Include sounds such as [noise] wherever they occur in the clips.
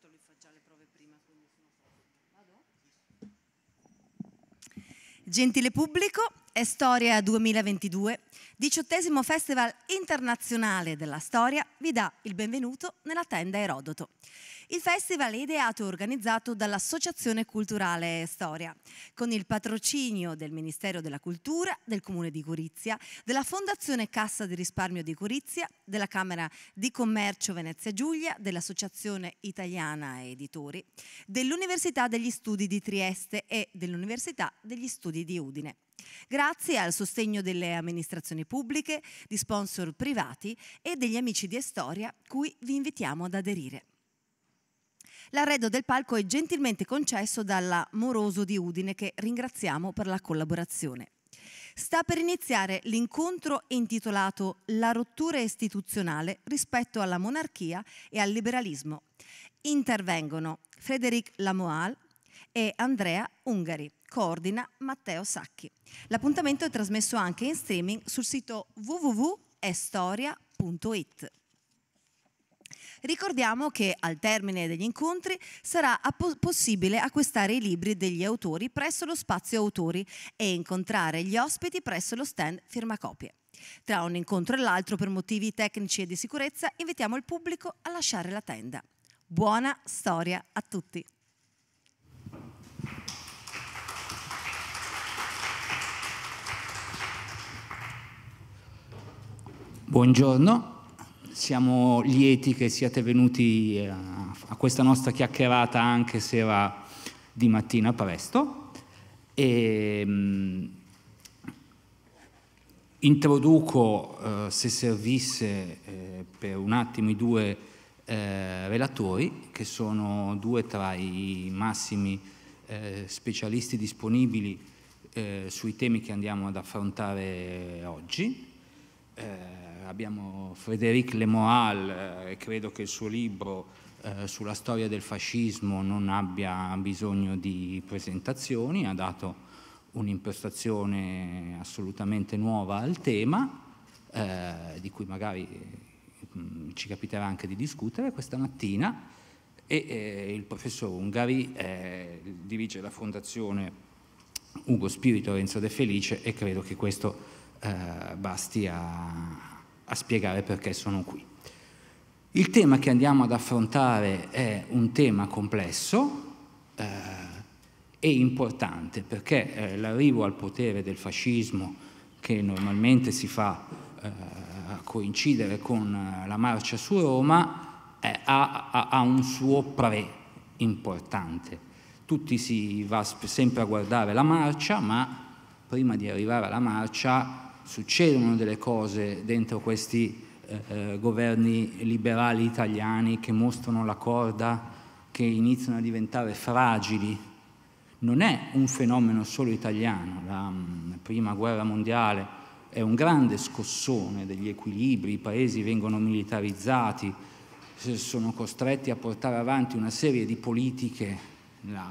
solito lui fa già le prove prima, quindi sono Vado? Gentile pubblico, è Storia 2022, diciottesimo Festival internazionale della storia, vi dà il benvenuto nella tenda Erodoto. Il festival è ideato e organizzato dall'Associazione Culturale Storia, con il patrocinio del Ministero della Cultura, del Comune di Gorizia, della Fondazione Cassa di Risparmio di Gorizia, della Camera di Commercio Venezia Giulia, dell'Associazione Italiana Editori, dell'Università degli Studi di Trieste e dell'Università degli Studi di Udine. Grazie al sostegno delle amministrazioni pubbliche, di sponsor privati e degli amici di Estoria, cui vi invitiamo ad aderire. L'arredo del palco è gentilmente concesso dalla Moroso di Udine che ringraziamo per la collaborazione. Sta per iniziare l'incontro intitolato La rottura istituzionale rispetto alla monarchia e al liberalismo. Intervengono Frédéric Lamoal e Andrea Ungari. Coordina Matteo Sacchi. L'appuntamento è trasmesso anche in streaming sul sito www.estoria.it. Ricordiamo che al termine degli incontri sarà possibile acquistare i libri degli autori presso lo spazio autori e incontrare gli ospiti presso lo stand firmacopie. Tra un incontro e l'altro, per motivi tecnici e di sicurezza, invitiamo il pubblico a lasciare la tenda. Buona storia a tutti! Buongiorno, siamo lieti che siate venuti eh, a, questa nostra chiacchierata anche se era di mattina presto. E, ehm, mh, introduco, eh, se servisse, eh, per un attimo i due eh, relatori, che sono due tra i massimi eh, specialisti disponibili eh, sui temi che andiamo ad affrontare oggi abbiamo Frédéric Lemoal eh, e credo che il suo libro eh, sulla storia del fascismo non abbia bisogno di presentazioni, ha dato un'impostazione assolutamente nuova al tema, eh, di cui magari mm, ci capiterà anche di discutere questa mattina, e eh, il professor Ungari eh, dirige la fondazione Ugo Spirito Renzo De Felice e credo che questo eh, basti a, a spiegare perché sono qui. Il tema che andiamo ad affrontare è un tema complesso eh, e importante perché eh, l'arrivo al potere del fascismo che normalmente si fa eh, coincidere con eh, la marcia su Roma eh, ha, ha, ha un suo pre importante. Tutti si va sempre a guardare la marcia ma prima di arrivare alla marcia succedono delle cose dentro questi eh, eh, governi liberali italiani che mostrano la corda, che iniziano a diventare fragili. Non è un fenomeno solo italiano, la mm, prima guerra mondiale è un grande scossone degli equilibri, i paesi vengono militarizzati, sono costretti a portare avanti una serie di politiche, la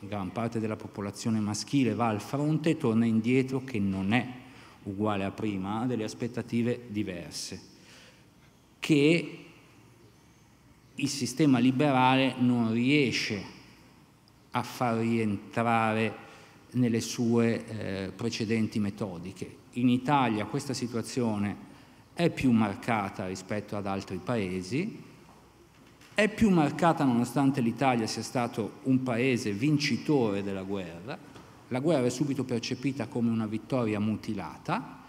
gran parte della popolazione maschile va al fronte e torna indietro che non è uguale a prima, delle aspettative diverse, che il sistema liberale non riesce a far rientrare nelle sue eh, precedenti metodiche. In Italia questa situazione è più marcata rispetto ad altri paesi, è più marcata nonostante l'Italia sia stato un paese vincitore della guerra, la guerra è subito percepita come una vittoria mutilata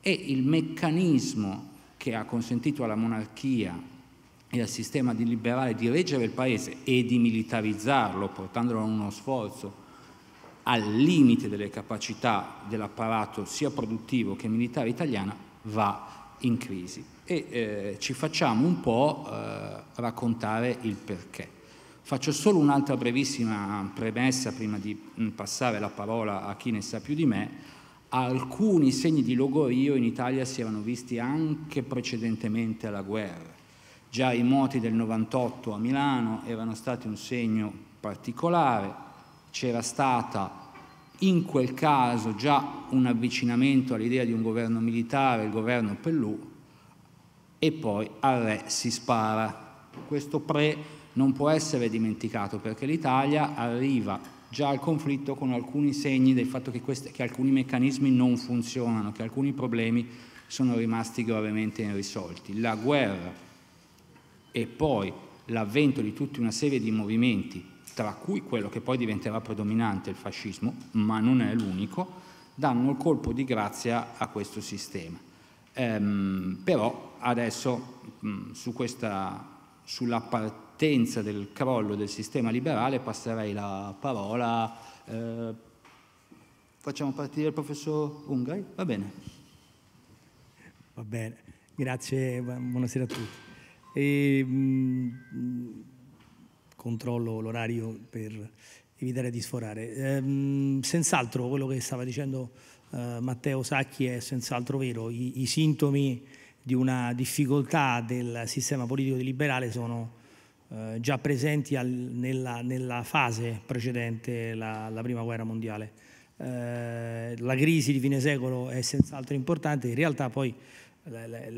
e il meccanismo che ha consentito alla monarchia e al sistema di liberale di reggere il paese e di militarizzarlo, portandolo a uno sforzo al limite delle capacità dell'apparato sia produttivo che militare italiano, va in crisi. E eh, ci facciamo un po' eh, raccontare il perché. Faccio solo un'altra brevissima premessa prima di mm, passare la parola a chi ne sa più di me. Alcuni segni di logorio in Italia si erano visti anche precedentemente alla guerra. Già i moti del 98 a Milano erano stati un segno particolare, c'era stata in quel caso già un avvicinamento all'idea di un governo militare, il governo Pellù, e poi al re si spara. Questo pre non può essere dimenticato perché l'Italia arriva già al conflitto con alcuni segni del fatto che, questi, che alcuni meccanismi non funzionano, che alcuni problemi sono rimasti gravemente irrisolti. La guerra e poi l'avvento di tutta una serie di movimenti, tra cui quello che poi diventerà predominante, il fascismo, ma non è l'unico, danno il colpo di grazia a questo sistema. Ehm, però adesso mh, su questa, sulla partita partenza del crollo del sistema liberale passerei la parola, eh, facciamo partire il professor Ungari, va bene? Va bene, grazie, buonasera a tutti. E, mh, mm, controllo l'orario per evitare di sforare. Ehm, senz'altro quello che stava dicendo eh, Matteo Sacchi è senz'altro vero, I, i sintomi di una difficoltà del sistema politico liberale sono eh, già presenti al, nella, nella, fase precedente la, la prima guerra mondiale. Eh, la crisi di fine secolo è senz'altro importante, in realtà poi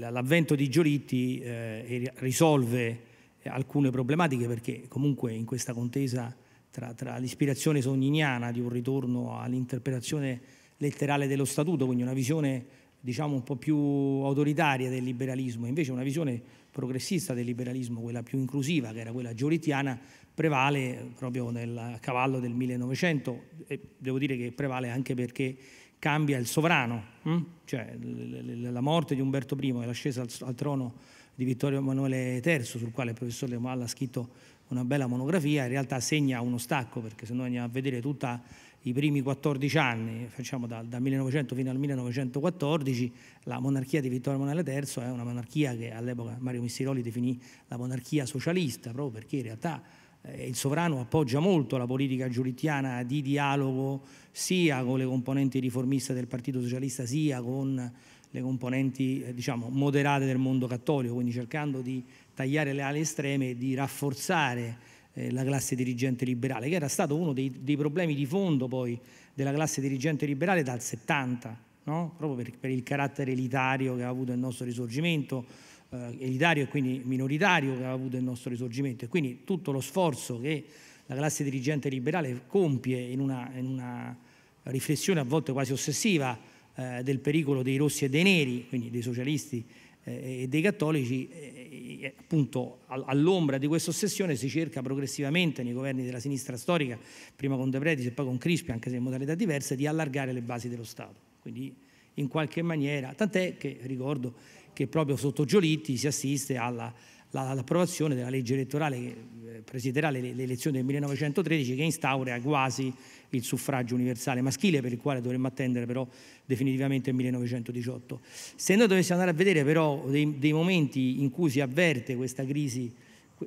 l'avvento di Giolitti eh, risolve alcune problematiche perché comunque in questa contesa tra, tra l'ispirazione sogniniana di un ritorno all'interpretazione letterale dello statuto, quindi una visione diciamo un po' più autoritaria del liberalismo, invece una visione progressista del liberalismo, quella più inclusiva, che era quella gioritiana, prevale proprio nel, a cavallo del 1900 e devo dire che prevale anche perché cambia il sovrano, hm? cioè la morte di Umberto I e l'ascesa al, trono di Vittorio Emanuele III, sul quale il professor Le Moal ha scritto una bella monografia, in realtà segna uno stacco, perché se noi andiamo a vedere tutta i primi 14 anni, facciamo dal, dal 1900 fino al 1914, la monarchia di Vittorio Emanuele III è una monarchia che all'epoca Mario Missiroli definì la monarchia socialista, proprio perché in realtà eh, il sovrano appoggia molto la politica giurittiana di dialogo sia con le componenti riformiste del Partito Socialista sia con le componenti eh, diciamo, moderate del mondo cattolico, quindi cercando di tagliare le ali estreme e di rafforzare eh, la classe dirigente liberale, che era stato uno dei, dei, problemi di fondo poi della classe dirigente liberale dal 70, no? proprio per, per, il carattere elitario che ha avuto il nostro risorgimento, eh, elitario e quindi minoritario che ha avuto il nostro risorgimento. E quindi tutto lo sforzo che la classe dirigente liberale compie in una, in una riflessione a volte quasi ossessiva eh, del pericolo dei rossi e dei neri, quindi dei socialisti eh, e dei cattolici, eh, eh appunto all'ombra di questa ossessione si cerca progressivamente nei governi della sinistra storica, prima con De Pretis e poi con Crispi, anche se in modalità diverse, di allargare le basi dello Stato. Quindi in qualche maniera, tant'è che ricordo che proprio sotto Giolitti si assiste alla all'approvazione della legge elettorale che eh, presiderà le, le, elezioni del 1913 che instaura quasi il suffragio universale maschile per il quale dovremmo attendere però definitivamente il 1918. Se noi dovessimo andare a vedere però dei, dei momenti in cui si avverte questa crisi,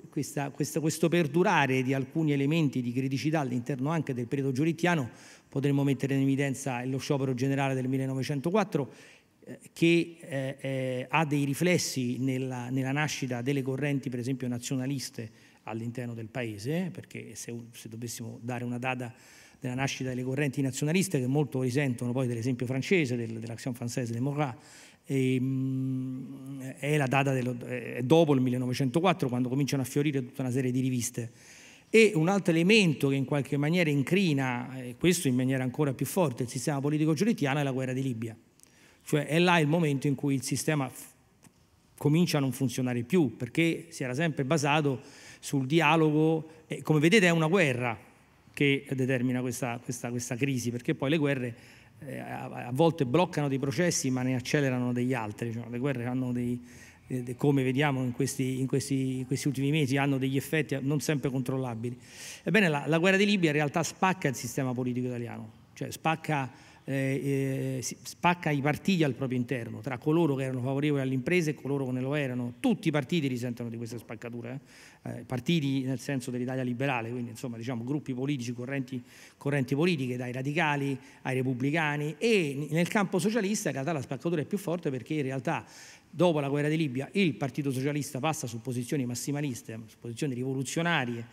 questa, questa, questo perdurare di alcuni elementi di criticità all'interno anche del periodo giurittiano, potremmo mettere in evidenza lo sciopero generale del 1904 eh, che eh, eh, ha dei riflessi nella, nella nascita delle correnti per esempio nazionaliste all'interno del paese, perché se, se, dovessimo dare una data della nascita delle correnti nazionaliste che molto risentono poi dell'esempio francese, del, dell'Action Française des Morats, e, ehm, mh, è la data dello, è dopo il 1904 quando cominciano a fiorire tutta una serie di riviste. E un altro elemento che in qualche maniera incrina, e questo in maniera ancora più forte, il sistema politico giolittiano è la guerra di Libia. Cioè è là il momento in cui il sistema comincia a non funzionare più, perché si era sempre basato sul dialogo, come vedete è una guerra, che determina questa, questa, questa crisi, perché poi le guerre eh, a volte bloccano dei processi ma ne accelerano degli altri, cioè, le guerre hanno dei, eh, come vediamo in questi, in, questi, in questi, ultimi mesi, hanno degli effetti non sempre controllabili. Ebbene, la, la guerra di Libia in realtà spacca il sistema politico italiano, cioè spacca eh, eh, spacca i partiti al proprio interno, tra coloro che erano favorevoli alle imprese e coloro che ne lo erano. Tutti i partiti risentono di questa spaccatura, eh? eh partiti nel senso dell'Italia liberale, quindi insomma diciamo gruppi politici, correnti, correnti, politiche, dai radicali ai repubblicani e nel campo socialista in realtà la spaccatura è più forte perché in realtà dopo la guerra di Libia il Partito Socialista passa su posizioni massimaliste, su posizioni rivoluzionarie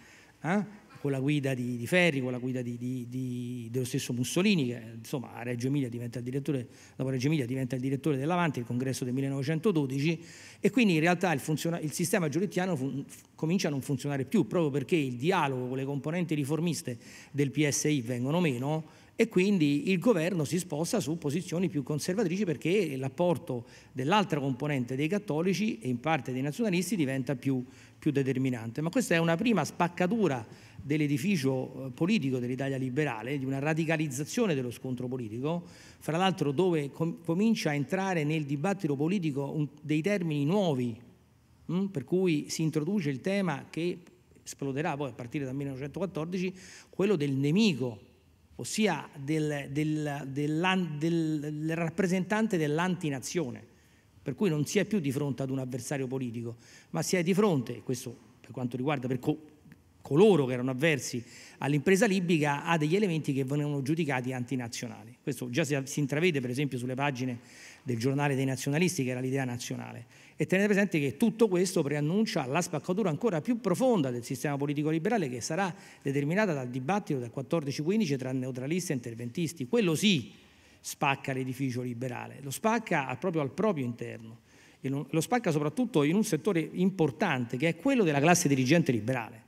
eh, con la guida di, di Ferri, con la guida di, dello stesso Mussolini, che insomma a Reggio Emilia diventa il direttore, dopo Reggio Emilia diventa il direttore dell'Avanti, il congresso del 1912, e quindi in realtà il, funziona, il sistema giurettiano fun, comincia a non funzionare più, proprio perché il dialogo con le componenti riformiste del PSI vengono meno e quindi il governo si sposta su posizioni più conservatrici perché l'apporto dell'altra componente dei cattolici e in parte dei nazionalisti diventa più, più, determinante. Ma questa è una prima spaccatura dell'edificio eh, politico dell'Italia liberale, di una radicalizzazione dello scontro politico, fra l'altro dove com comincia a entrare nel dibattito politico un, dei termini nuovi, mh? Mm, per cui si introduce il tema che esploderà poi a partire dal 1914, quello del nemico, ossia del, del, del, del rappresentante dell'antinazione, per cui non si è più di fronte ad un avversario politico, ma si è di fronte, questo per quanto riguarda, per, co coloro che erano avversi all'impresa libica a degli elementi che venivano giudicati antinazionali. Questo già si, si intravede per esempio sulle pagine del giornale dei nazionalisti che era l'idea nazionale. E tenete presente che tutto questo preannuncia la spaccatura ancora più profonda del sistema politico liberale che sarà determinata dal dibattito del 14-15 tra neutralisti e interventisti. Quello sì spacca l'edificio liberale, lo spacca proprio al proprio interno e lo spacca soprattutto in un settore importante che è quello della classe dirigente liberale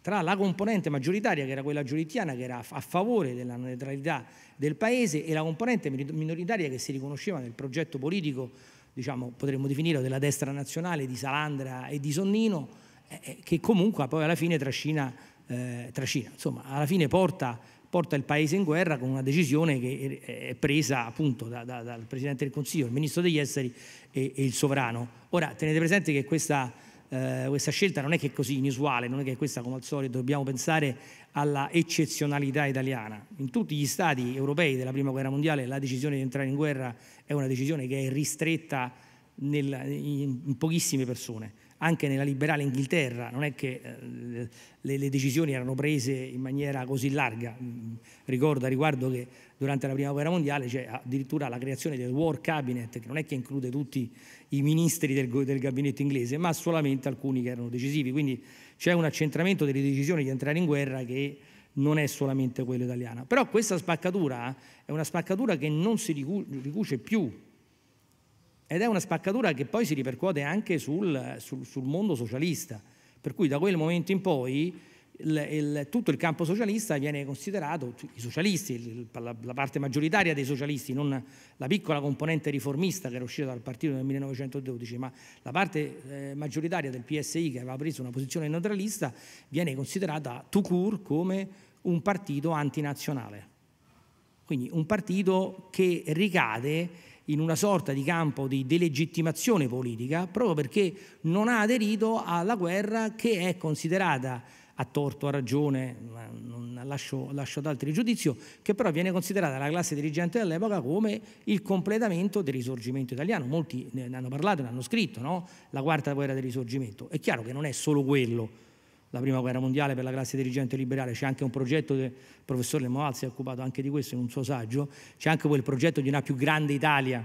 tra la componente maggioritaria, che era quella giurittiana, che era a favore della neutralità del Paese, e la componente minoritaria che si riconosceva nel progetto politico, diciamo, potremmo definirlo, della destra nazionale di Salandra e di Sonnino, eh, eh, che comunque poi alla fine trascina, eh, trascina. insomma, alla fine porta, porta, il Paese in guerra con una decisione che è presa appunto da, da, dal Presidente del Consiglio, il Ministro degli Esteri e, e il Sovrano. Ora, tenete presente che questa eh, questa scelta non è che è così inusuale, non è che questa come al solito dobbiamo pensare alla eccezionalità italiana. In tutti gli stati europei della Prima Guerra Mondiale la decisione di entrare in guerra è una decisione che è ristretta nel, in, in pochissime persone anche nella liberale Inghilterra, non è che eh, le, le, decisioni erano prese in maniera così larga, mm, ricordo a riguardo che durante la prima guerra mondiale c'è addirittura la creazione del War Cabinet, che non è che include tutti i ministri del, del gabinetto inglese, ma solamente alcuni che erano decisivi, quindi c'è un accentramento delle decisioni di entrare in guerra che non è solamente quello italiano. Però questa spaccatura eh, è una spaccatura che non si ricuce più ed è una spaccatura che poi si ripercuote anche sul, sul, sul mondo socialista, per cui da quel momento in poi il, il, tutto il campo socialista viene considerato, i socialisti, la, la, parte maggioritaria dei socialisti, non la piccola componente riformista che era uscita dal partito nel 1912, ma la parte eh, maggioritaria del PSI che aveva preso una posizione neutralista, viene considerata tout come un partito antinazionale. Quindi un partito che ricade in una sorta di campo di delegittimazione politica proprio perché non ha aderito alla guerra che è considerata a torto, a ragione, lascio, lascio ad altri giudizio, che però viene considerata dalla classe dirigente dell'epoca come il completamento del risorgimento italiano. Molti ne hanno parlato, ne hanno scritto, no? la quarta guerra del risorgimento. È chiaro che non è solo quello, la prima guerra mondiale per la classe dirigente liberale, c'è anche un progetto il professor Lemoal si è occupato anche di questo in un suo saggio, c'è anche quel progetto di una più grande Italia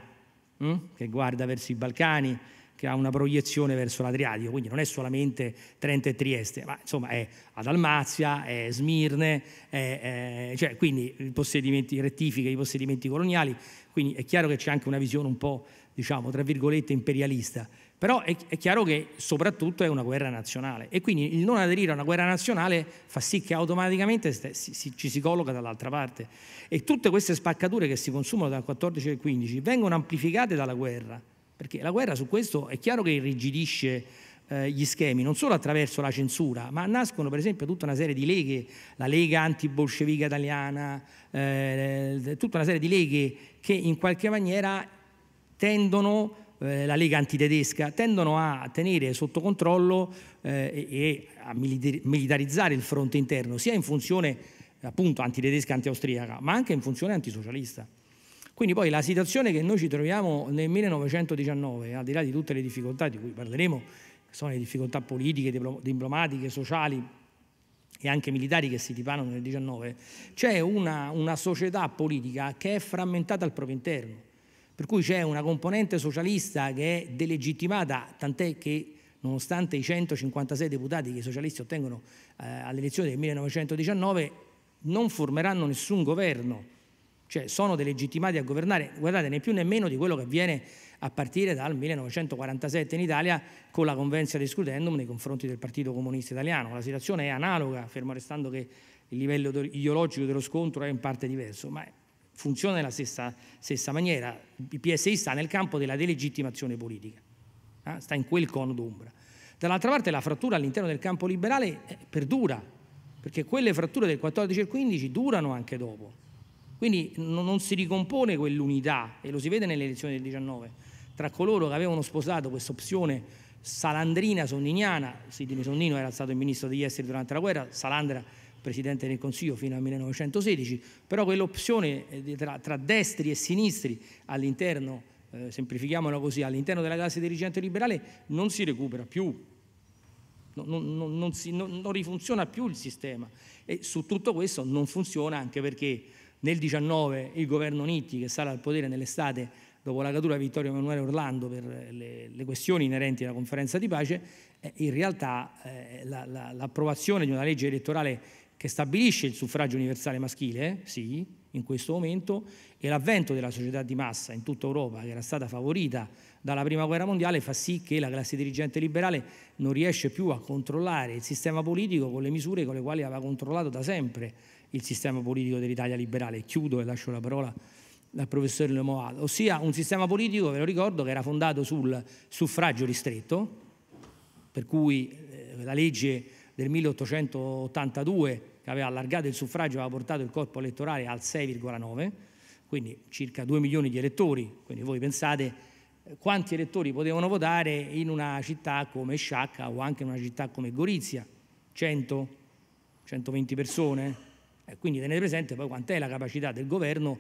hm? che guarda verso i Balcani, che ha una proiezione verso l'Adriatico, quindi non è solamente Trento e Trieste, ma insomma è ad Almazia, è Smirne, è, è, cioè, quindi i possedimenti, rettifiche i possedimenti coloniali, quindi è chiaro che c'è anche una visione un po', diciamo, tra virgolette imperialista. Però è, è, chiaro che soprattutto è una guerra nazionale e quindi il non aderire a una guerra nazionale fa sì che automaticamente si, si, ci si colloca dall'altra parte. E tutte queste spaccature che si consumano dal 14 al 15 vengono amplificate dalla guerra, perché la guerra su questo è chiaro che irrigidisce eh, gli schemi, non solo attraverso la censura, ma nascono per esempio tutta una serie di leghe, la Lega antibolscevica italiana, eh, tutta una serie di leghe che in qualche maniera tendono a eh, la Lega antitedesca, tendono a tenere sotto controllo eh, e a militarizzare il fronte interno, sia in funzione appunto antitedesca, antiaustriaca, ma anche in funzione antisocialista. Quindi poi la situazione che noi ci troviamo nel 1919, al di là di tutte le difficoltà di cui parleremo, che sono le difficoltà politiche, diplomatiche, sociali e anche militari che si dipanano nel 19, c'è una, una società politica che è frammentata al proprio interno per cui c'è una componente socialista che è delegittimata, tant'è che nonostante i 156 deputati che i socialisti ottengono eh, alle elezioni del 1919, non formeranno nessun governo, cioè sono delegittimati a governare, guardate, né più né meno di quello che avviene a partire dal 1947 in Italia con la Convenzione di Scrutendum nei confronti del Partito Comunista Italiano. La situazione è analoga, fermo restando che il livello ideologico dello scontro è in parte diverso, ma funziona nella stessa, stessa maniera. Il PSI sta nel campo della delegittimazione politica, eh? sta in quel cono d'ombra. Dall'altra parte la frattura all'interno del campo liberale eh, perdura, perché quelle fratture del 14 e 15 durano anche dopo. Quindi non si ricompone quell'unità, e lo si vede nelle elezioni del 19, tra coloro che avevano sposato questa opzione salandrina-sonniniana, Sidney Sonnino era stato il ministro degli esteri durante la guerra, Salandra Presidente del Consiglio fino al 1916, però quell'opzione eh, tra, tra destri e sinistri all'interno, eh, semplifichiamolo così, all'interno della classe dirigente liberale non si recupera più, non, non, non, si, non, rifunziona più il sistema e su tutto questo non funziona anche perché nel 19 il governo Nitti che sale al potere nell'estate dopo la caduta di Vittorio Emanuele Orlando per le, le, questioni inerenti alla conferenza di pace, eh, in realtà eh, l'approvazione la, la, di una legge elettorale che stabilisce il suffragio universale maschile, sì, in questo momento, e l'avvento della società di massa in tutta Europa, che era stata favorita dalla Prima Guerra Mondiale, fa sì che la classe dirigente liberale non riesce più a controllare il sistema politico con le misure con le quali aveva controllato da sempre il sistema politico dell'Italia liberale. Chiudo e lascio la parola al professore Lemoal, ossia un sistema politico, ve lo ricordo, che era fondato sul suffragio ristretto, per cui eh, la legge del 1882 che aveva allargato il suffragio e aveva portato il corpo elettorale al 6,9, quindi circa 2 milioni di elettori, quindi voi pensate eh, quanti elettori potevano votare in una città come Sciacca o anche in una città come Gorizia, 100, 120 persone. E eh, quindi tenete presente poi quant'è la capacità del governo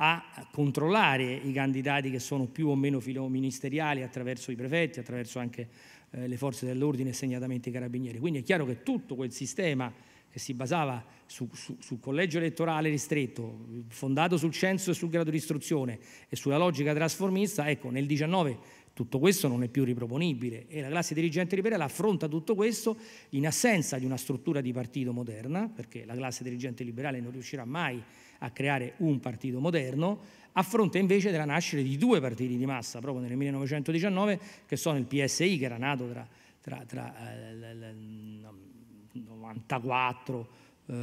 a controllare i candidati che sono più o meno filoministeriali attraverso i prefetti, attraverso anche eh, le forze dell'ordine e segnatamente i carabinieri. Quindi è chiaro che tutto quel sistema che si basava su, su, sul collegio elettorale ristretto, fondato sul censo e sul grado di istruzione e sulla logica trasformista, ecco, nel 19 tutto questo non è più riproponibile e la classe dirigente liberale affronta tutto questo in assenza di una struttura di partito moderna, perché la classe dirigente liberale non riuscirà mai a creare un partito moderno, a fronte invece della nascita di due partiti di massa proprio nel 1919 che sono il PSI che era nato tra, tra, tra eh, 94 eh,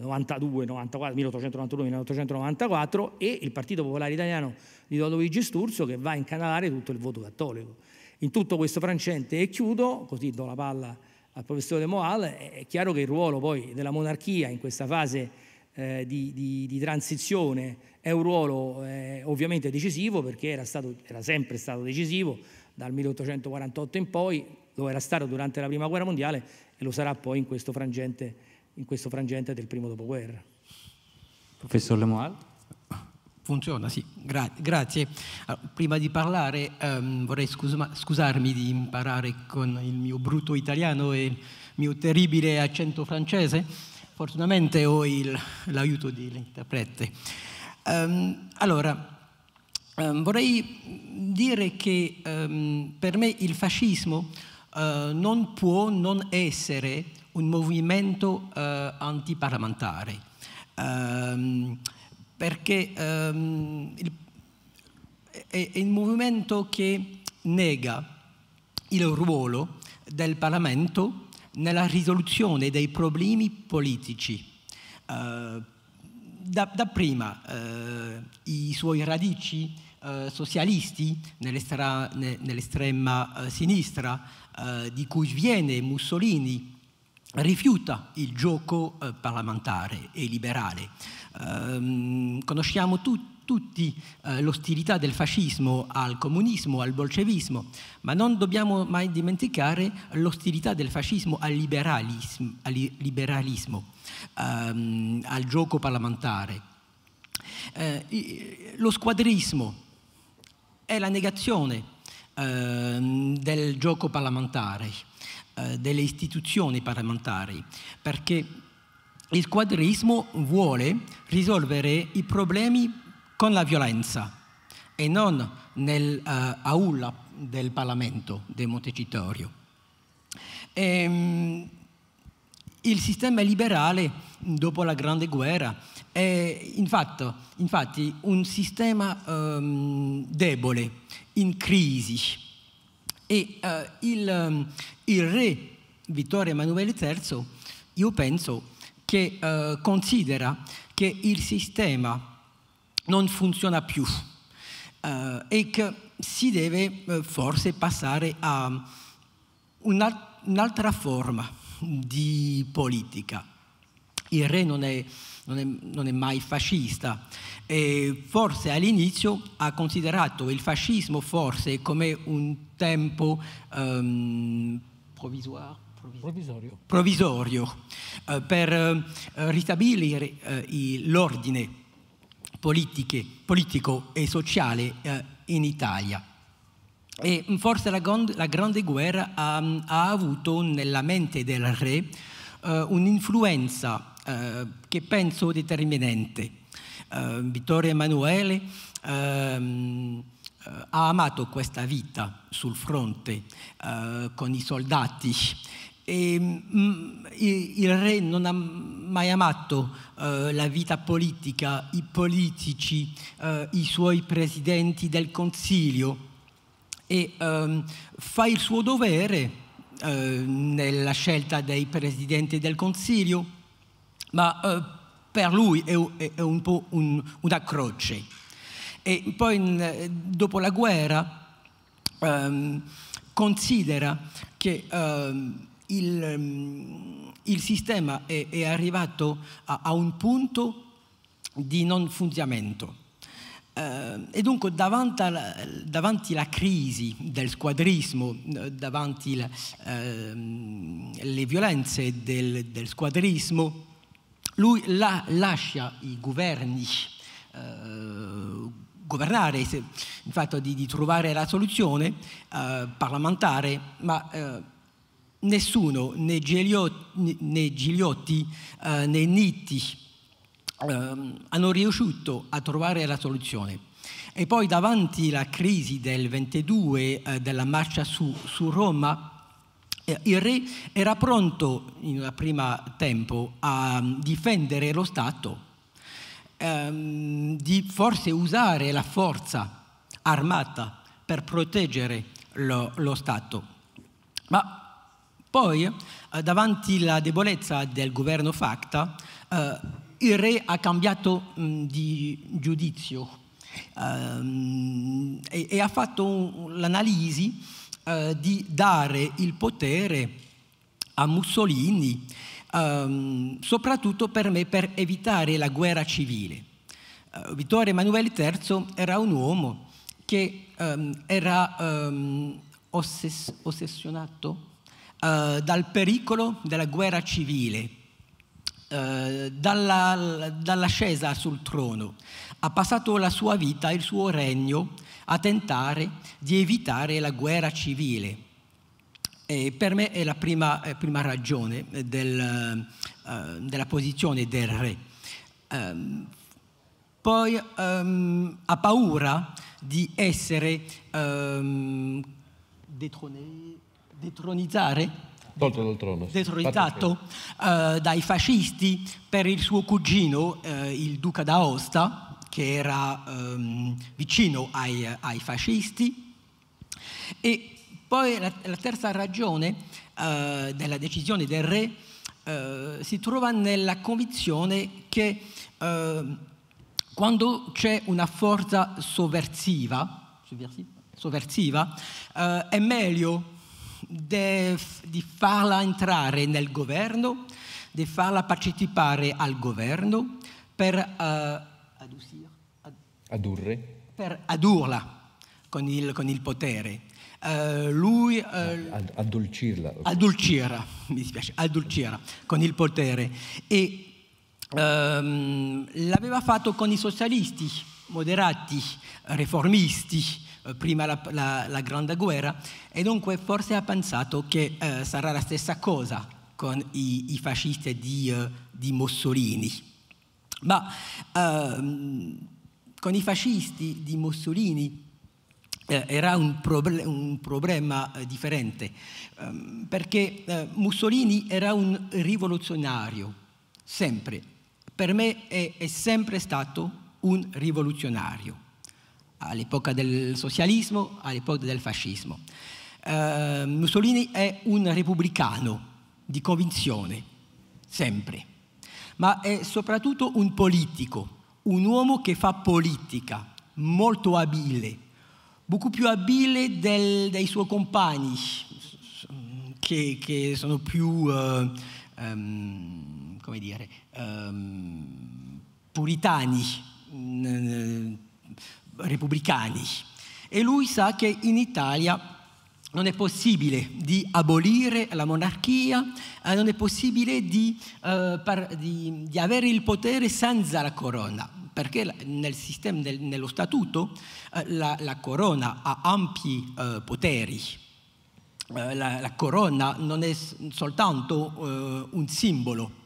92, 94, 1892, 1894 e il Partito Popolare Italiano di Don Luigi Sturzo che va a incanalare tutto il voto cattolico. In tutto questo francente e chiudo, così do la palla al professore De Moal, è chiaro che il ruolo poi della monarchia in questa fase eh, di, di, di transizione è un ruolo eh, ovviamente decisivo perché era, stato, era sempre stato decisivo dal 1848 in poi, lo era stato durante la Prima Guerra Mondiale e lo sarà poi in questo frangente, in questo frangente del primo dopoguerra. Professor Lemoal. Funziona, sì, Gra grazie. Allora, prima di parlare um, vorrei scus scusarmi di imparare con il mio brutto italiano e il mio terribile accento francese. Fortunatamente ho l'aiuto dell'interprete. Um, allora, um, vorrei dire che um, per me il fascismo uh, non può non essere un movimento uh, antiparlamentare, perché il, è, è un movimento che nega il ruolo del Parlamento nella risoluzione dei problemi politici. Uh, da, da prima eh, i suoi radici eh, socialisti nell'estrema, nell'estrema eh, sinistra eh, di cui viene Mussolini rifiuta il gioco eh, parlamentare e liberale. Ehm, conosciamo tutti tutti eh, l'ostilità del fascismo al comunismo, al bolscevismo, ma non dobbiamo mai dimenticare l'ostilità del fascismo al liberalismo, al, liberalismo, ehm, al gioco parlamentare. Eh, lo squadrismo è la negazione ehm, del gioco parlamentare, eh, delle istituzioni parlamentari, perché il squadrismo vuole risolvere i problemi con la violenza e non nell'aula eh, uh, del Parlamento di Montecitorio. E, ehm, il sistema liberale dopo la Grande Guerra è infatti, infatti un sistema um, debole, in crisi. E uh, il, um, il, re Vittorio Emanuele III, io penso, che uh, considera che il sistema non funziona più eh, e che si deve eh, forse passare a un'altra forma di politica. Il re non è, non è, non è mai fascista e forse all'inizio ha considerato il fascismo forse come un tempo ehm, provvisorio provvisorio, provvisorio eh, per eh, ristabilire eh, l'ordine politiche, politico e sociale eh, in Italia. E mm, forse la, la Grande Guerra ha, ehm, ha, avuto nella mente del re eh, un'influenza eh, che penso determinante. Eh, Vittorio Emanuele ehm, eh, ha amato questa vita sul fronte eh, con i soldati e, ehm, mh, il re non ha mai amato eh, la vita politica, i politici, eh, i suoi presidenti del Consiglio e ehm, fa il suo dovere eh, nella scelta dei presidenti del Consiglio, ma eh, per lui è, è un po' un, una croce. E poi in, dopo la guerra ehm, considera che ehm, il, ehm, il sistema è, è arrivato a, a, un punto di non funzionamento. Eh, e dunque davanti alla, davanti alla, crisi del squadrismo, eh, davanti la, eh, le violenze del, del squadrismo, lui la, lascia i governi eh, governare, se, il fatto di, di, trovare la soluzione eh, parlamentare, ma nessuno, né Gigliotti, né, Gigliotti, eh, né Nitti, eh, hanno riuscito a trovare la soluzione. E poi davanti alla crisi del 22 eh, della marcia su, su Roma, eh, il re era pronto in un primo tempo a difendere lo Stato, ehm, di forse usare la forza armata per proteggere lo, lo Stato. Ma poi, eh, davanti alla debolezza del governo Facta, eh, il re ha cambiato mh, mm, di giudizio ehm, e, e, ha fatto l'analisi eh, di dare il potere a Mussolini, ehm, soprattutto per, me, per evitare la guerra civile. Eh, Vittorio Emanuele III era un uomo che um, era um, ossessionato eh, dal pericolo della guerra civile, eh, dalla, dall'ascesa sul trono. Ha passato la sua vita, il suo regno, a tentare di evitare la guerra civile. E per me è la prima, eh, prima ragione del, eh, della posizione del re. Ehm, poi ehm, ha paura di essere ehm, detronato detronizzare tolto dal trono, detronizzato eh, dai fascisti per il suo cugino, eh, il duca d'Aosta, che era ehm, vicino ai, ai, fascisti. E poi la, la terza ragione eh, della decisione del re eh, si trova nella convinzione che eh, quando c'è una forza sovversiva, sovversiva eh, è meglio de, di farla entrare nel governo, di farla partecipare al governo per, uh, eh, adusir, ad, adurre. per adurla con il, con il potere. Uh, lui uh, ad, addolcirla. Addolcirla, mi dispiace, addolcirla con il potere. E um, l'aveva fatto con i socialisti moderati, riformisti, eh, prima la, la, la, Grande Guerra e dunque forse ha pensato che eh, sarà la stessa cosa con i, i fascisti di, eh, di, Mussolini. Ma ehm, con i fascisti di Mussolini eh, era un, proble un problema eh, differente, ehm, perché eh, Mussolini era un rivoluzionario, sempre. Per me è, è sempre stato un rivoluzionario all'epoca del socialismo, all'epoca del fascismo. Uh, Mussolini è un repubblicano di convinzione, sempre, ma è soprattutto un politico, un uomo che fa politica, molto abile, molto più abile del, dei suoi compagni, che, che sono più, uh, um, come dire, um, puritani, repubblicani e lui sa che in Italia non è possibile di abolire la monarchia, eh, non è possibile di, eh, par, di, di avere il potere senza la corona, perché nel sistema, nel, nello statuto eh, la, la, corona ha ampi eh, poteri. Eh, la, la, corona non è soltanto eh, un simbolo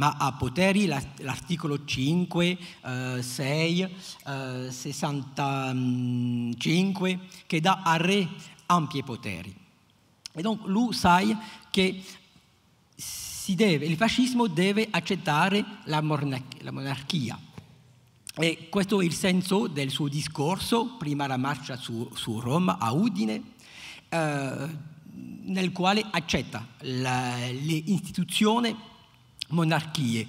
ma ha poteri l'articolo 5, eh, 6, eh, 65 che dà al re ampi poteri. E donc lui sa che deve, il fascismo deve accettare la, monarch- la monarchia. E questo è il senso del suo discorso, prima la marcia su, su Roma, a Udine, eh, nel quale accetta l'istituzione monarchie.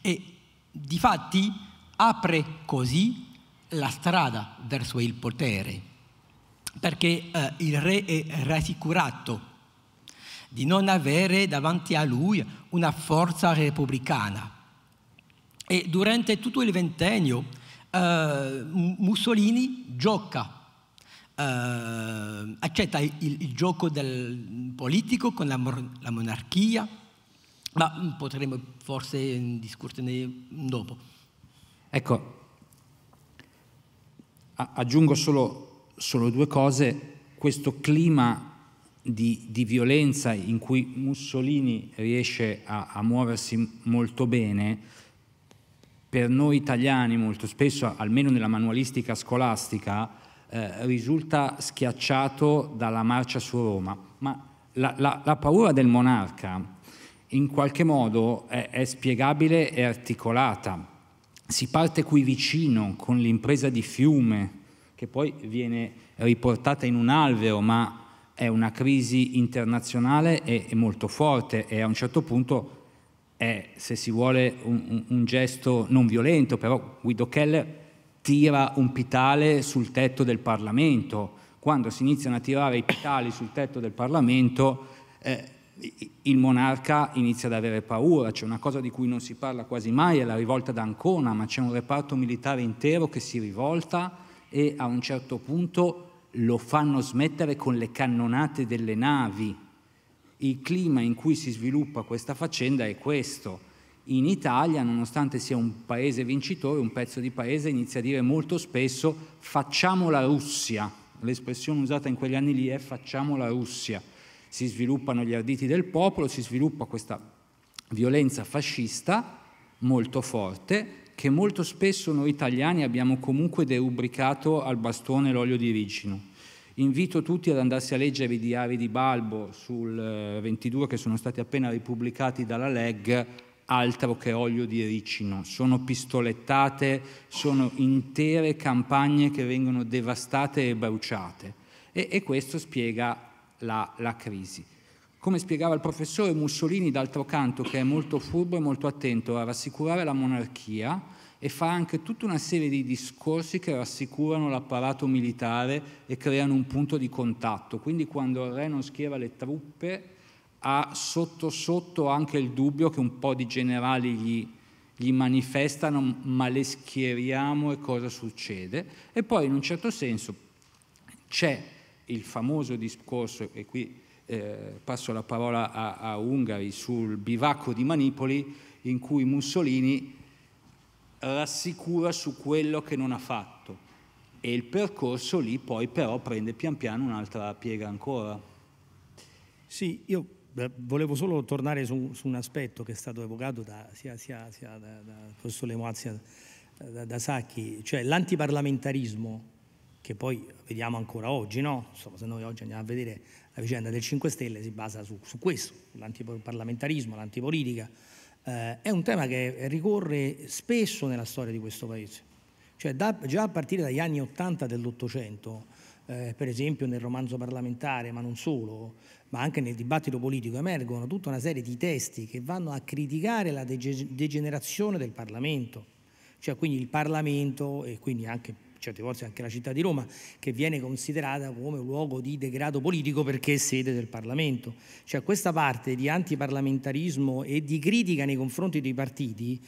E difatti apre così la strada verso il potere, perché eh, il re è rassicurato di non avere davanti a lui una forza repubblicana. E durante tutto il ventennio eh, Mussolini gioca, eh, accetta il, il gioco del politico con la, la monarchia, ma mm, potremmo forse mm, discuterne dopo. Ecco, aggiungo solo, solo due cose. Questo clima di, di, violenza in cui Mussolini riesce a, a, muoversi molto bene, per noi italiani molto spesso, almeno nella manualistica scolastica, eh, risulta schiacciato dalla marcia su Roma. Ma la, la, la paura del monarca in qualche modo è, è spiegabile e articolata. Si parte qui vicino con l'impresa di fiume, che poi viene riportata in un alveo, ma è una crisi internazionale e, molto forte e a un certo punto è, se si vuole, un, un gesto non violento, però Guido Keller tira un pitale sul tetto del Parlamento. Quando si iniziano a tirare i pitali sul tetto del Parlamento, eh, il monarca inizia ad avere paura, c'è una cosa di cui non si parla quasi mai, è la rivolta d'Ancona, ma c'è un reparto militare intero che si rivolta e a un certo punto lo fanno smettere con le cannonate delle navi. Il clima in cui si sviluppa questa faccenda è questo. In Italia, nonostante sia un paese vincitore, un pezzo di paese inizia a dire molto spesso facciamo la Russia. L'espressione usata in quegli anni lì è facciamo la Russia si sviluppano gli arditi del popolo, si sviluppa questa violenza fascista molto forte che molto spesso noi italiani abbiamo comunque derubricato al bastone l'olio di ricino. Invito tutti ad andarsi a leggere i diari di Balbo sul 22 eh, che sono stati appena ripubblicati dalla Leg, altro che olio di ricino, sono pistolettate, sono intere campagne che vengono devastate e bruciate. E, e questo spiega la, la crisi. Come spiegava il professore Mussolini, d'altro canto, che è molto furbo e molto attento a rassicurare la monarchia e fa anche tutta una serie di discorsi che rassicurano l'apparato militare e creano un punto di contatto. Quindi quando il re non schiera le truppe ha sotto sotto anche il dubbio che un po' di generali gli, gli manifestano ma le schieriamo e cosa succede. E poi in un certo senso c'è il famoso discorso, e qui eh, passo la parola a, a Ungari, sul bivacco di Manipoli, in cui Mussolini rassicura su quello che non ha fatto e il percorso lì poi però prende pian piano un'altra piega ancora. Sì, io eh, volevo solo tornare su, su un aspetto che è stato evocato da, sia, sia, sia da, da professor Lemoazzi da, da, da Sacchi, cioè l'antiparlamentarismo che poi vediamo ancora oggi, no? Insomma, se noi oggi andiamo a vedere la vicenda del 5 Stelle si basa su, su questo, l'antiparlamentarismo, l'antipolitica, eh, è un tema che ricorre spesso nella storia di questo Paese. Cioè da, già a partire dagli anni 80 dell'Ottocento, eh, per esempio nel romanzo parlamentare, ma non solo, ma anche nel dibattito politico, emergono tutta una serie di testi che vanno a criticare la degenerazione del Parlamento. Cioè quindi il Parlamento e quindi anche certe volte anche la città di Roma, che viene considerata come un luogo di degrado politico perché è sede del Parlamento. Cioè questa parte di antiparlamentarismo e di critica nei confronti dei partiti,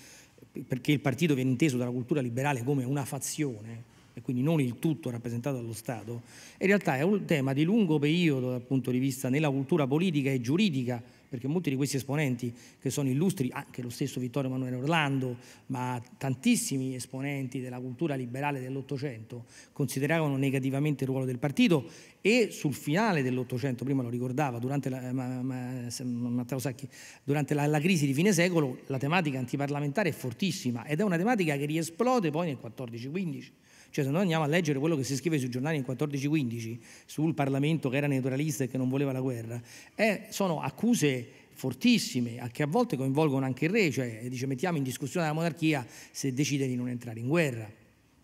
perché il partito viene inteso dalla cultura liberale come una fazione, e quindi non il tutto rappresentato dallo Stato, in realtà è un tema di lungo periodo dal punto di vista nella cultura politica e giuridica perché molti di questi esponenti che sono illustri, anche lo stesso Vittorio Emanuele Orlando, ma tantissimi esponenti della cultura liberale dell'Ottocento, consideravano negativamente il ruolo del partito e sul finale dell'Ottocento, prima lo ricordava durante, la, ma, ma, Matteo Sacchi, durante la, la, crisi di fine secolo, la tematica antiparlamentare è fortissima ed è una tematica che riesplode poi nel 14-15 cioè se noi andiamo a leggere quello che si scrive sui giornali in 14-15 sul Parlamento che era neutralista e che non voleva la guerra, eh, sono accuse fortissime, che a volte coinvolgono anche il re, cioè dice mettiamo in discussione la monarchia se decide di non entrare in guerra,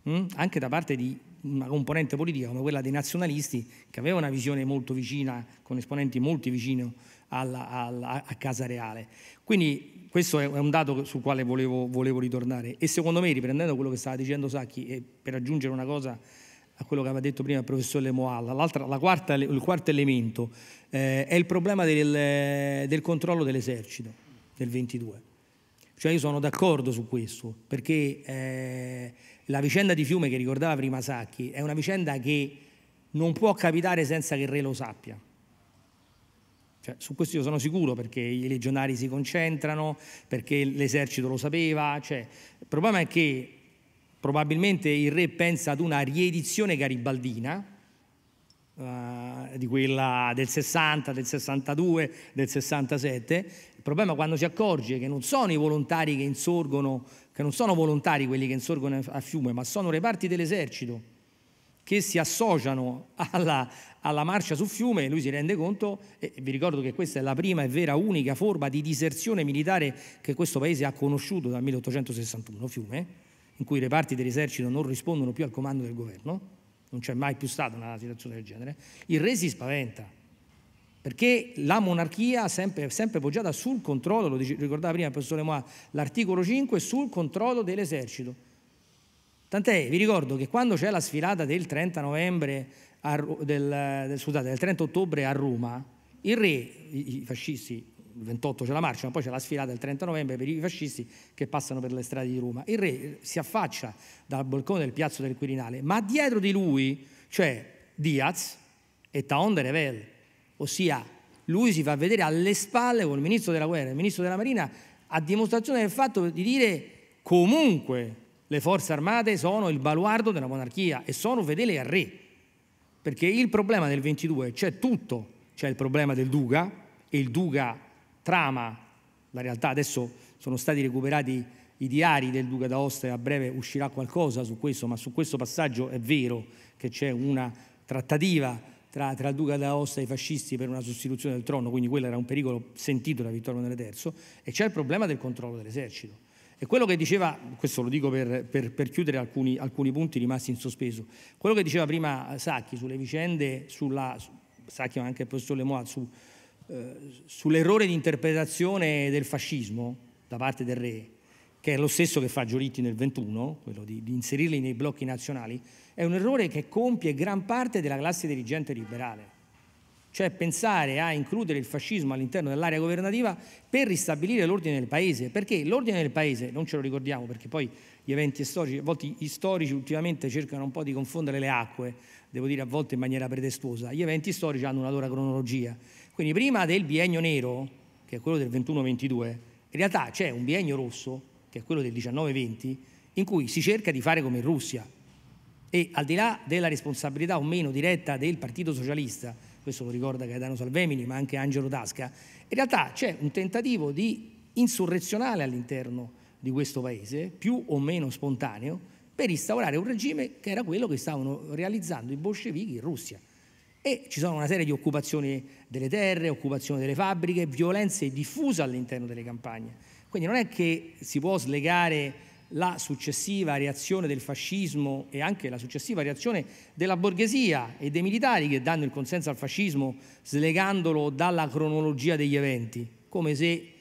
mm? anche da parte di una componente politica come quella dei nazionalisti che aveva una visione molto vicina, con esponenti molto vicino alla, alla, a Casa Reale. Quindi questo è un dato sul quale volevo, volevo ritornare e secondo me, riprendendo quello che stava dicendo Sacchi, e per aggiungere una cosa a quello che aveva detto prima il professor Lemoalla. La quarta, il quarto elemento eh, è il problema del, del controllo dell'esercito del 22. Cioè io sono d'accordo su questo, perché eh, la vicenda di Fiume che ricordava prima Sacchi è una vicenda che non può capitare senza che il re lo sappia. Cioè, su questo io sono sicuro perché i legionari si concentrano, perché l'esercito lo sapeva. Cioè, il problema è che probabilmente il re pensa ad una riedizione garibaldina, uh, di quella del 60, del 62, del 67. Il problema è quando si accorge che non sono i volontari che insorgono, che non sono volontari quelli che insorgono a fiume, ma sono reparti dell'esercito che si associano alla, alla marcia sul fiume, lui si rende conto, e vi ricordo che questa è la prima e vera unica forma di diserzione militare che questo paese ha conosciuto dal 1861, fiume, in cui i reparti dell'esercito non rispondono più al comando del governo, non c'è mai più stata una situazione del genere, il re si spaventa, perché la monarchia è sempre, sempre poggiata sul controllo, lo ricordava prima il professore Moa, l'articolo 5, sul controllo dell'esercito. Tant'è, vi ricordo che quando c'è la sfilata del 30, novembre a, del, del, scusate, del 30 ottobre a Roma, il re, i, i fascisti, il 28 c'è la marcia, ma poi c'è la sfilata il 30 novembre per i fascisti che passano per le strade di Roma. Il re si affaccia dal balcone del piazzo del Quirinale, ma dietro di lui c'è Diaz e Taon de Revel, ossia lui si fa vedere alle spalle col ministro della guerra, il ministro della marina, a dimostrazione del fatto di dire comunque le forze armate sono il baluardo della monarchia e sono fedeli al re, perché il problema del 22 c'è tutto, c'è il problema del duca e il duca trama la realtà, adesso sono stati recuperati i diari del duca d'Aosta e a breve uscirà qualcosa su questo, ma su questo passaggio è vero che c'è una trattativa tra, tra, il duca d'Aosta e i fascisti per una sostituzione del trono, quindi quello era un pericolo sentito da Vittorio Emanuele III, e c'è il problema del controllo dell'esercito. E quello che diceva, questo lo dico per, per, per chiudere alcuni, alcuni, punti rimasti in sospeso, quello che diceva prima Sacchi sulle vicende, sulla, Sacchi ma anche il professor Lemoat, su, eh, sull'errore di interpretazione del fascismo da parte del re, che è lo stesso che fa Giolitti nel 21, quello di, di inserirli nei blocchi nazionali, è un errore che compie gran parte della classe dirigente liberale cioè pensare a includere il fascismo all'interno dell'area governativa per ristabilire l'ordine del paese, perché l'ordine del paese, non ce lo ricordiamo perché poi gli eventi storici, a volte gli storici ultimamente cercano un po' di confondere le acque, devo dire a volte in maniera pretestuosa, gli eventi storici hanno una loro cronologia, quindi prima del biennio nero, che è quello del 21-22, in realtà c'è un biennio rosso, che è quello del 19-20, in cui si cerca di fare come in Russia e al di là della responsabilità o meno diretta del Partito Socialista, questo lo ricorda Gaetano Salvemini, ma anche Angelo Tasca, in realtà c'è un tentativo di insurrezionale all'interno di questo paese, più o meno spontaneo, per instaurare un regime che era quello che stavano realizzando i bolscevichi in Russia. E ci sono una serie di occupazioni delle terre, occupazione delle fabbriche, violenze diffuse all'interno delle campagne. Quindi non è che si può slegare la successiva reazione del fascismo e anche la successiva reazione della borghesia e dei militari che danno il consenso al fascismo slegandolo dalla cronologia degli eventi, come se,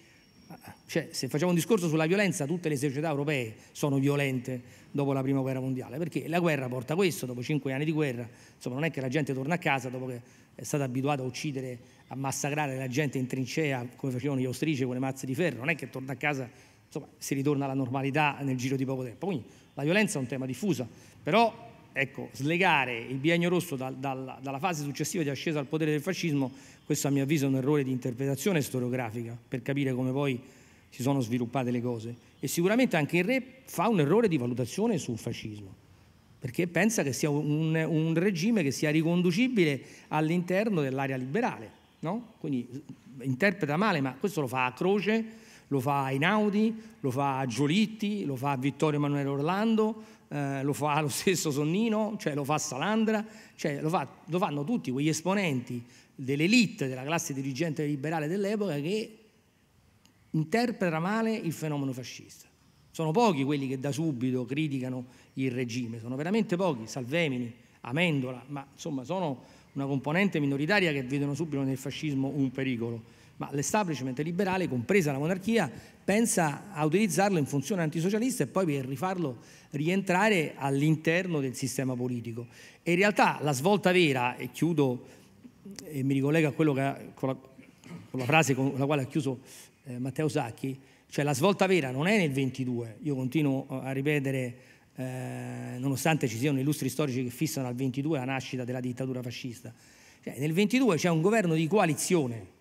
cioè, se facciamo un discorso sulla violenza tutte le società europee sono violente dopo la prima guerra mondiale, perché la guerra porta questo, dopo cinque anni di guerra, insomma non è che la gente torna a casa dopo che è stata abituata a uccidere, a massacrare la gente in trincea come facevano gli austrici con le mazze di ferro, non è che torna a casa insomma, si ritorna alla normalità nel giro di poco tempo. Quindi la violenza è un tema diffuso, però ecco, slegare il biennio rosso dal, dal, dalla fase successiva di ascesa al potere del fascismo, questo a mio avviso è un errore di interpretazione storiografica per capire come poi si sono sviluppate le cose. E sicuramente anche il re fa un errore di valutazione sul fascismo, perché pensa che sia un, un regime che sia riconducibile all'interno dell'area liberale, no? quindi interpreta male, ma questo lo fa a croce lo fa Einaudi, lo fa Giolitti, lo fa Vittorio Emanuele Orlando, eh, lo fa [laughs] lo stesso Sonnino, cioè lo fa Salandra, cioè lo, fa, lo fanno tutti quegli esponenti dell'elite, della classe dirigente liberale dell'epoca che interpreta male il fenomeno fascista. Sono pochi quelli che da subito criticano il regime, sono veramente pochi, Salvemini, Amendola, ma insomma sono una componente minoritaria che vedono subito nel fascismo un pericolo ma l'establishment liberale, compresa la monarchia, pensa a utilizzarlo in funzione antisocialista e poi per rifarlo rientrare all'interno del sistema politico. E in realtà la svolta vera, e chiudo e mi ricollego a quello che, con, la, con la frase con la quale ha chiuso eh, Matteo Sacchi, cioè la svolta vera non è nel 22, io continuo eh, a ripetere eh, nonostante ci siano illustri storici che fissano al 22 la nascita della dittatura fascista, cioè, nel 22 c'è un governo di coalizione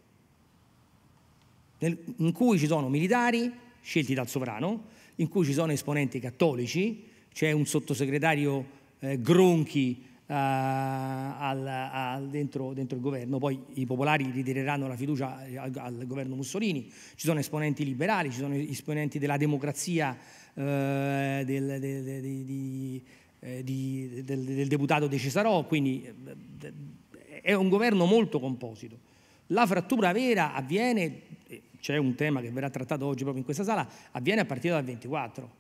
in cui ci sono militari scelti dal sovrano, in cui ci sono esponenti cattolici, c'è un sottosegretario eh, Gronchi eh, al, al, dentro, dentro, il governo, poi i popolari ritireranno la fiducia eh, al, al, governo Mussolini, ci sono esponenti liberali, ci sono esponenti della democrazia eh, del, del, eh, del, del, deputato De Cesarò, quindi eh, è un governo molto composito. La frattura vera avviene c'è un tema che verrà trattato oggi proprio in questa sala, avviene a partire dal 24,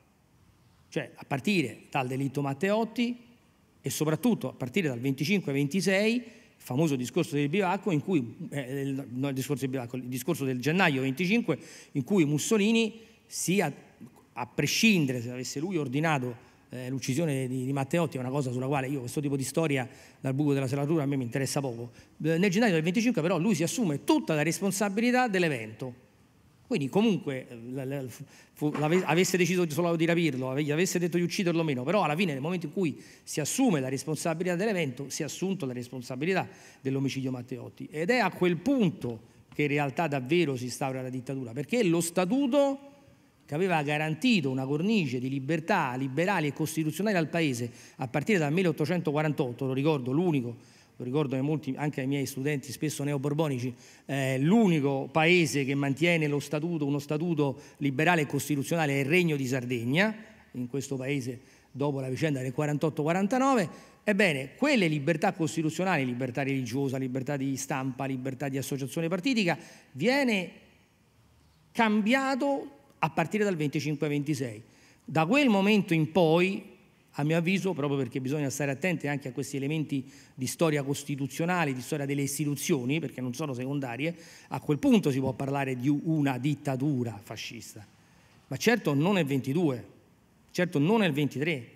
cioè a partire dal delitto Matteotti e soprattutto a partire dal 25-26, famoso discorso del bivacco, in cui, eh, no, il, discorso del bivacco, il discorso del gennaio 25, in cui Mussolini, sia a prescindere se avesse lui ordinato eh, l'uccisione di, di, Matteotti è una cosa sulla quale io questo tipo di storia dal buco della serratura a me mi interessa poco. Eh, nel gennaio del 25 però lui si assume tutta la responsabilità dell'evento quindi comunque eh, avesse deciso solo di rapirlo, gli avesse detto di ucciderlo o meno, però alla fine nel momento in cui si assume la responsabilità dell'evento, si è assunto la responsabilità dell'omicidio Matteotti. Ed è a quel punto che in realtà davvero si instaura la dittatura, perché lo statuto che aveva garantito una cornice di libertà liberali e costituzionali al Paese a partire dal 1848, lo ricordo, l'unico lo ricordo ai molti, anche ai miei studenti, spesso neoborbonici, eh, l'unico paese che mantiene statuto, uno statuto liberale e costituzionale è il Regno di Sardegna, in questo paese dopo la vicenda del 48-49, ebbene, quelle libertà costituzionali, libertà religiosa, libertà di stampa, libertà di associazione partitica, viene cambiato a partire dal 25-26. Da quel momento in poi a mio avviso, proprio perché bisogna stare attenti anche a questi elementi di storia costituzionale, di storia delle istituzioni, perché non sono secondarie, a quel punto si può parlare di una dittatura fascista. Ma certo non è il 22, certo non è il 23.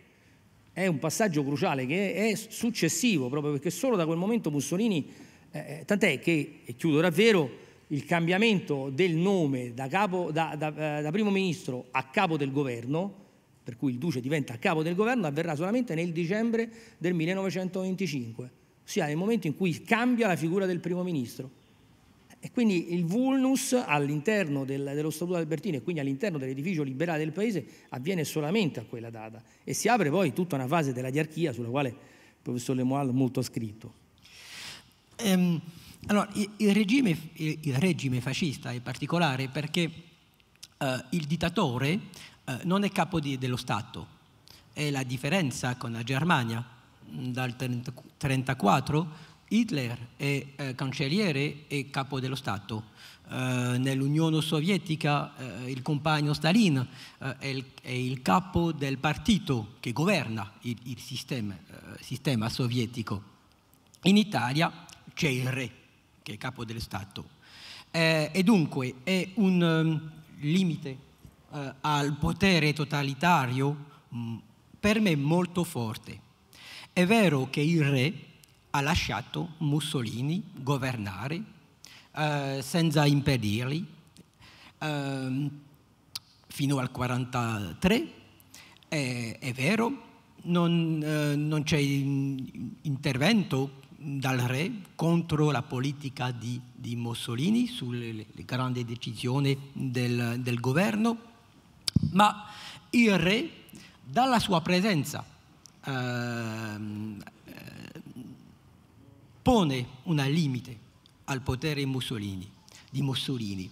È un passaggio cruciale che è successivo, proprio perché solo da quel momento Mussolini, eh, eh tant'è che, e chiudo davvero, il cambiamento del nome da, capo, da, da, eh, da primo ministro a capo del governo per cui il duce diventa capo del governo, avverrà solamente nel dicembre del 1925, ossia nel momento in cui cambia la figura del primo ministro. E quindi il vulnus all'interno del, dello Statuto Albertino e quindi all'interno dell'edificio liberale del Paese avviene solamente a quella data e si apre poi tutta una fase della diarchia sulla quale il professor Lemoal molto ha scritto. Ehm, allora, il regime, il regime fascista è particolare perché eh, il dittatore eh, non è capo di, dello Stato. È la differenza con la Germania. Dal 1934 Hitler è eh, cancelliere e capo dello Stato. Uh, nell'Unione Sovietica uh, il compagno Stalin uh, è, il, è, il, capo del partito che governa il, il sistema, sistema, sovietico. In Italia c'è il re che è capo dello Stato. e dunque è un... Ehm, limite eh, al potere totalitario mm, per me molto forte. È vero che il re ha lasciato Mussolini governare eh, senza impedirli eh, fino al 1943, è, è, vero, non, eh, non c'è intervento dal re contro la politica di, di Mussolini sulle grandi decisioni del, del governo, ma il re dalla sua presenza ehm, eh, pone un limite al potere Mussolini, di Mussolini.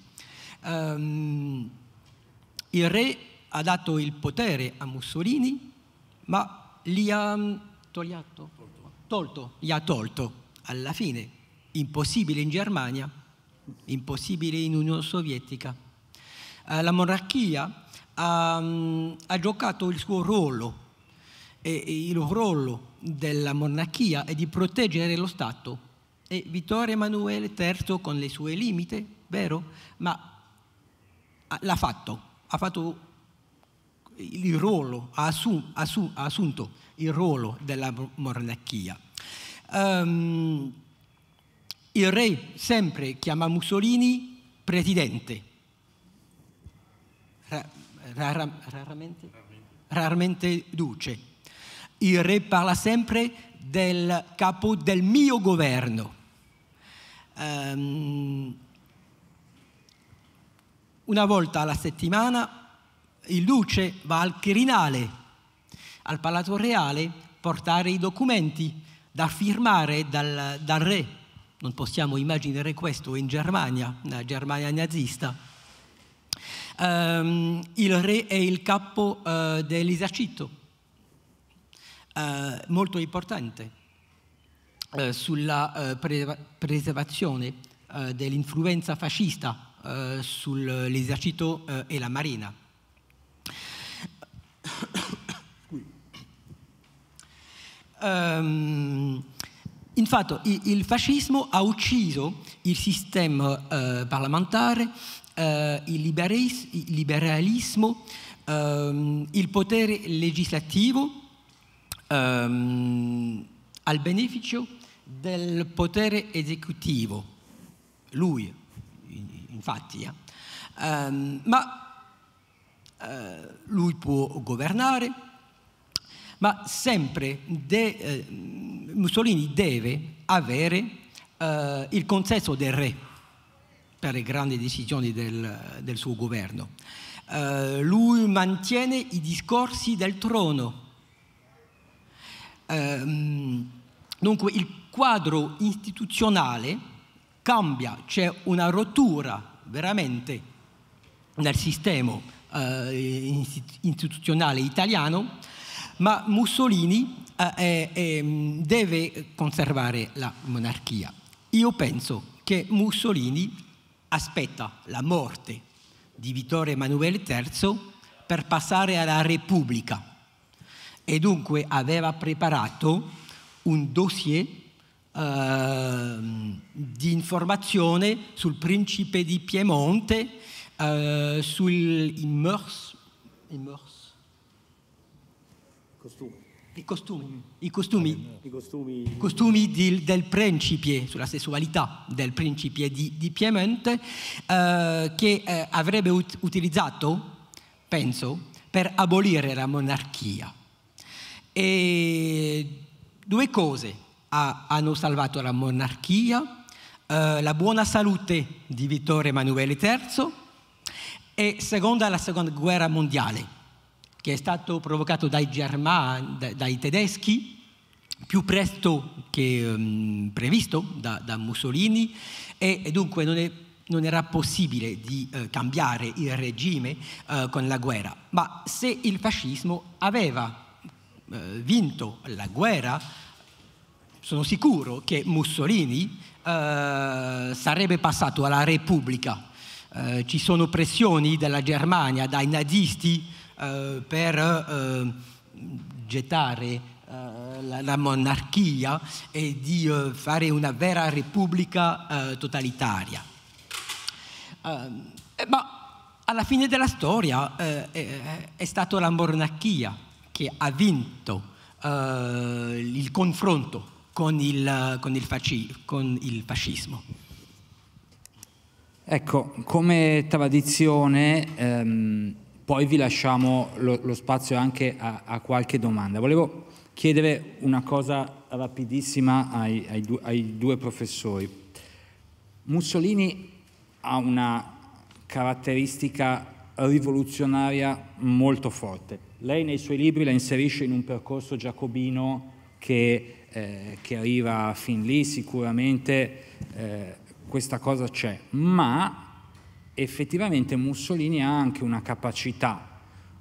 Um, il re ha dato il potere a Mussolini, ma li ha mm, togliato tolto, gli ha tolto. Alla fine, impossibile in Germania, impossibile in Unione Sovietica. Eh, la monarchia ha, mm, ha giocato il suo ruolo e il ruolo della monarchia è di proteggere lo Stato. E Vittorio Emanuele III con le sue limite, vero? Ma l'ha fatto, ha fatto il ruolo, ha, assun, assun, ha assunto il ruolo della monarchia. Um, il re sempre chiama Mussolini presidente, Rara, raramente, raramente duce. Il re parla sempre del capo del mio governo. Um, una volta alla settimana il duce va al Quirinale al Palazzo Reale portare i documenti da firmare dal, dal re. Non possiamo immaginare questo in Germania, la Germania nazista. Um, il re è il capo uh, dell'esercito, uh, molto importante uh, sulla pre preservazione dell'influenza fascista sull'esercito e la marina. Um, infatti il fascismo ha ucciso il sistema uh, parlamentare, uh, il, liberis, il, liberalismo, um, il potere legislativo um, al beneficio del potere esecutivo. Lui, infatti. Eh. ma eh, lui può governare, ma sempre de, eh, Mussolini deve avere eh, il consenso del re per le grandi decisioni del, del suo governo. Eh, lui mantiene i discorsi del trono. Ehm, dunque il quadro istituzionale cambia, c'è una rottura veramente nel sistema eh, istituzionale italiano ma Mussolini eh, eh, deve conservare la monarchia. Io penso che Mussolini aspetta la morte di Vittorio Emanuele III per passare alla Repubblica e dunque aveva preparato un dossier eh, di informazione sul principe di Piemonte, eh, sui mœurs, Costumi. I costumi, i costumi, I costumi... costumi di, del principe, sulla sessualità del principe di, di Piemonte, eh, che eh, avrebbe ut utilizzato, penso, per abolire la monarchia. E due cose ha, hanno salvato la monarchia, eh, la buona salute di Vittorio Emanuele III e seconda, la seconda guerra mondiale che è stato provocato dai Germani, dai tedeschi, più presto che um, previsto da, da Mussolini e, e dunque non, è, non, era possibile di uh, cambiare il regime uh, con la guerra. Ma se il fascismo aveva uh, vinto la guerra, sono sicuro che Mussolini sarebbe passato alla Repubblica. ci sono pressioni della Germania, dai nazisti, eh, per eh, gettare eh, la, la, monarchia e di eh, fare una vera repubblica totalitaria. ma alla fine della storia è stata la monarchia che ha vinto il confronto con il, con il, fasci, con il fascismo. Ecco, come tradizione ehm, poi vi lasciamo lo, lo spazio anche a, a, qualche domanda. Volevo chiedere una cosa rapidissima ai, ai, du, ai due professori. Mussolini ha una caratteristica rivoluzionaria molto forte. Lei nei suoi libri la inserisce in un percorso giacobino che, eh, che arriva fin lì, sicuramente eh, questa cosa c'è, ma effettivamente Mussolini ha anche una capacità,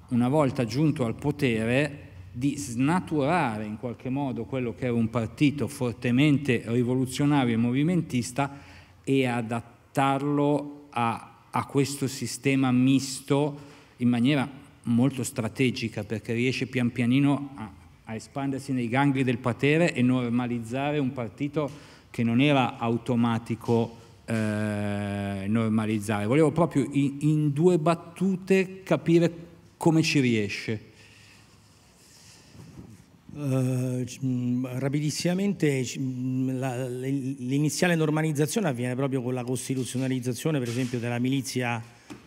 una volta giunto al potere, di snaturare in qualche modo quello che era un partito fortemente rivoluzionario e movimentista e adattarlo a, a questo sistema misto in maniera molto strategica perché riesce pian pianino a, a espandersi nei gangli del potere e normalizzare un partito che non era automatico eh, normalizzare. Volevo proprio in, in due battute capire come ci riesce. Uh, rapidissimamente mm, l'iniziale normalizzazione avviene proprio con la costituzionalizzazione per esempio della milizia,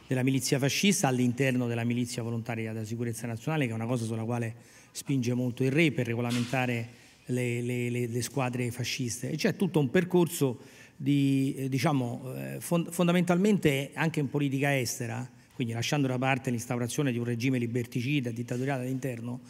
della milizia fascista all'interno della milizia volontaria della sicurezza nazionale che è una cosa sulla quale spinge molto il re per regolamentare le, le, le, le squadre fasciste e c'è tutto un percorso di, eh, diciamo, eh, fondamentalmente anche in politica estera, quindi lasciando da parte l'instaurazione di un regime liberticida, dittatoriale all'interno,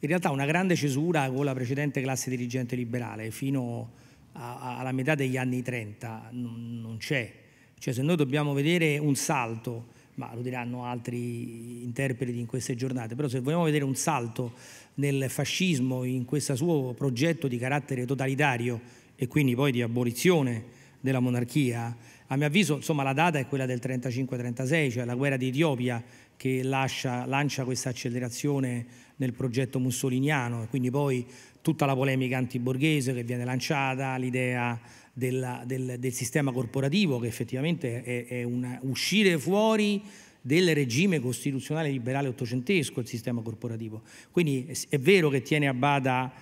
in realtà una grande cesura con la precedente classe dirigente liberale fino a, a, alla metà degli anni 30 non, non c'è. Cioè se noi dobbiamo vedere un salto, ma lo diranno altri interpreti in queste giornate, però se vogliamo vedere un salto nel fascismo in questo suo progetto di carattere totalitario e quindi poi di abolizione della monarchia. A mio avviso insomma, la data è quella del 35-36, cioè la guerra di Etiopia che lascia, lancia questa accelerazione nel progetto mussoliniano e quindi poi tutta la polemica antiborghese che viene lanciata, l'idea del, del, sistema corporativo che effettivamente è, è una, uscire fuori del regime costituzionale liberale ottocentesco il sistema corporativo. Quindi è vero che tiene a bada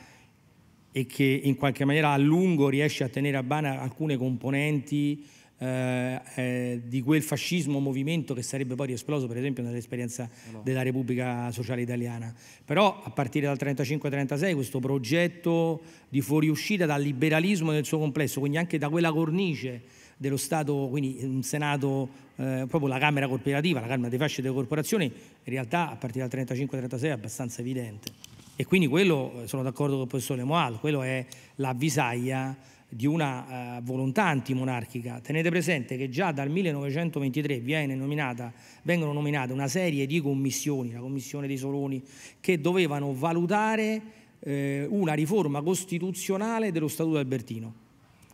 e che in qualche maniera a lungo riesce a tenere a bana alcune componenti eh, eh, di quel fascismo movimento che sarebbe poi esploso per esempio nell'esperienza ah, no. della Repubblica Sociale Italiana. Però a partire dal 35-36 questo progetto di fuoriuscita dal liberalismo nel suo complesso, quindi anche da quella cornice dello Stato, quindi un Senato, eh, proprio la Camera corporativa, la Camera dei fasci delle corporazioni, in realtà a partire dal 35-36 è abbastanza evidente. E quindi quello, sono d'accordo con il professore Moal, quello è l'avvisaglia di una eh, volontà antimonarchica. Tenete presente che già dal 1923 nominata, vengono nominate una serie di commissioni, la commissione dei Soloni, che dovevano valutare eh, una riforma costituzionale dello Statuto Albertino,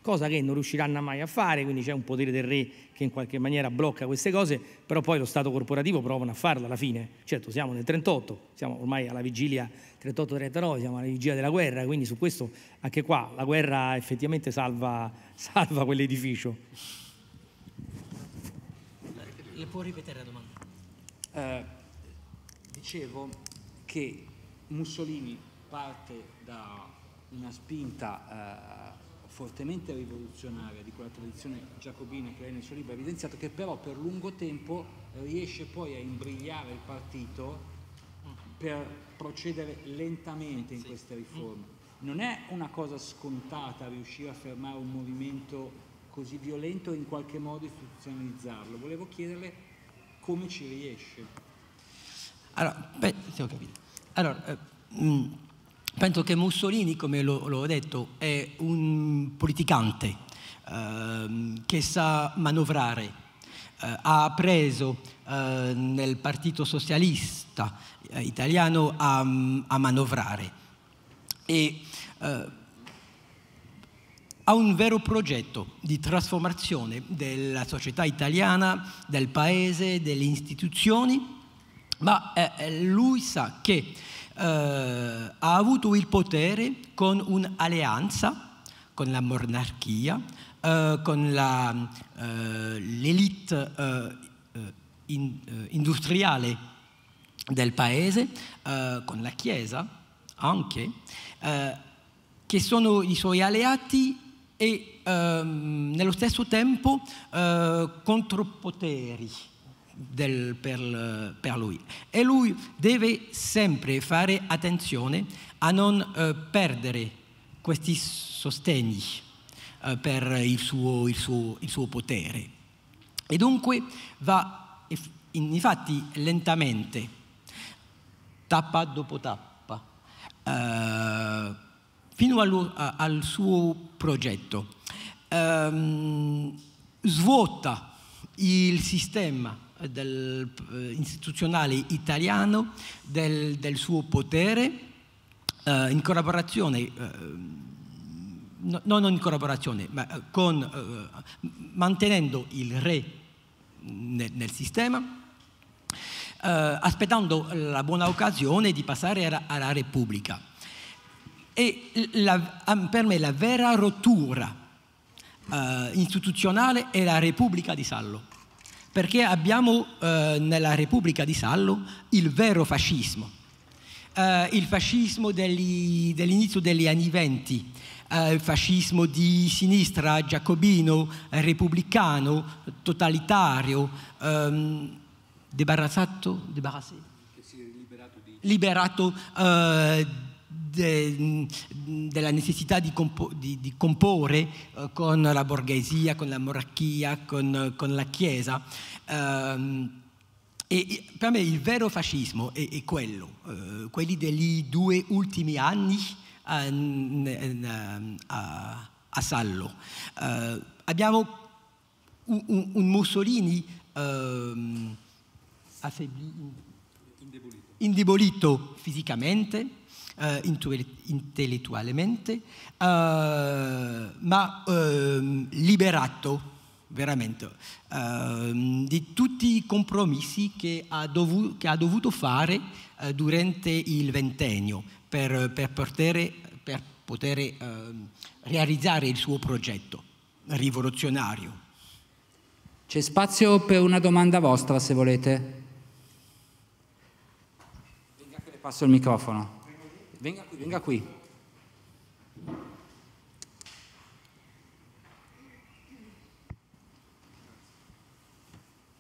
cosa che non riusciranno mai a fare, quindi c'è un potere del re che in qualche maniera blocca queste cose, però poi lo Stato corporativo provano a farlo alla fine. Certo, siamo nel 1938, siamo ormai alla vigilia 38-39 siamo alla vigilia della guerra, quindi su questo anche qua la guerra effettivamente salva, [laughs] salva quell'edificio. Le può ripetere la domanda? Eh, dicevo che Mussolini parte da una spinta eh, fortemente rivoluzionaria di quella tradizione giacobina che lei nel suo libro ha evidenziato, che però per lungo tempo riesce poi a imbrigliare il partito per procedere lentamente in sì. queste mm. riforme. Non è una cosa scontata riuscire a fermare un movimento così violento e in qualche modo istituzionalizzarlo. Volevo chiederle come ci riesce. Allora, beh, ho capito. Allora, eh, mh, mm, penso che Mussolini, come l'ho detto, è un politicante eh, che sa manovrare. Eh, ha preso eh, nel Partito Socialista eh, italiano a, mm, a manovrare. E eh, ha un vero progetto di trasformazione della società italiana, del paese, delle istituzioni, ma eh, eh lui sa che eh, ha avuto il potere con un'alleanza con la monarchia, eh, con l'elite in, industriale del paese, eh, con la Chiesa anche, eh, che sono i suoi alleati e ehm, nello stesso tempo eh, contropoteri del, per, per, lui. E lui deve sempre fare attenzione a non eh, perdere questi sostegni eh, per il suo, il, suo, il suo potere. E dunque va infatti lentamente tappa dopo tappa, eh, fino allo, a, al suo progetto. Eh, svuota il sistema del, eh, istituzionale italiano del, del suo potere eh, in collaborazione eh, No, non in collaborazione, ma eh, con, eh, mantenendo il re nel, nel sistema, eh, aspettando la buona occasione di passare alla Repubblica. E la, ah, per me la vera rottura eh, istituzionale è la Repubblica di Sallo, perché abbiamo eh, nella Repubblica di Sallo il vero fascismo, eh, il fascismo degli, dell'inizio degli anni venti, eh, il fascismo di sinistra, giacobino, repubblicano, totalitario. Ehm, debarrazzato, debarrassé. liberato, di... liberato eh, de, della necessità di, compo di, di comporre eh, con la borghesia, con la monarchia, con, con la Chiesa. Eh, e per me il vero fascismo è, è quello, eh, quelli degli due ultimi anni a, eh, a, a Sallo. Eh, abbiamo un, un, un Mussolini ehm, indebolito. indebolito fisicamente, eh, intellettualmente, eh, ma eh, liberato veramente ehm, di tutti i compromessi che ha, dovuto, che ha dovuto fare eh, durante il ventennio per, per poter, per poter ehm, realizzare il suo progetto rivoluzionario. C'è spazio per una domanda vostra se volete passo il microfono. Venga qui, venga qui.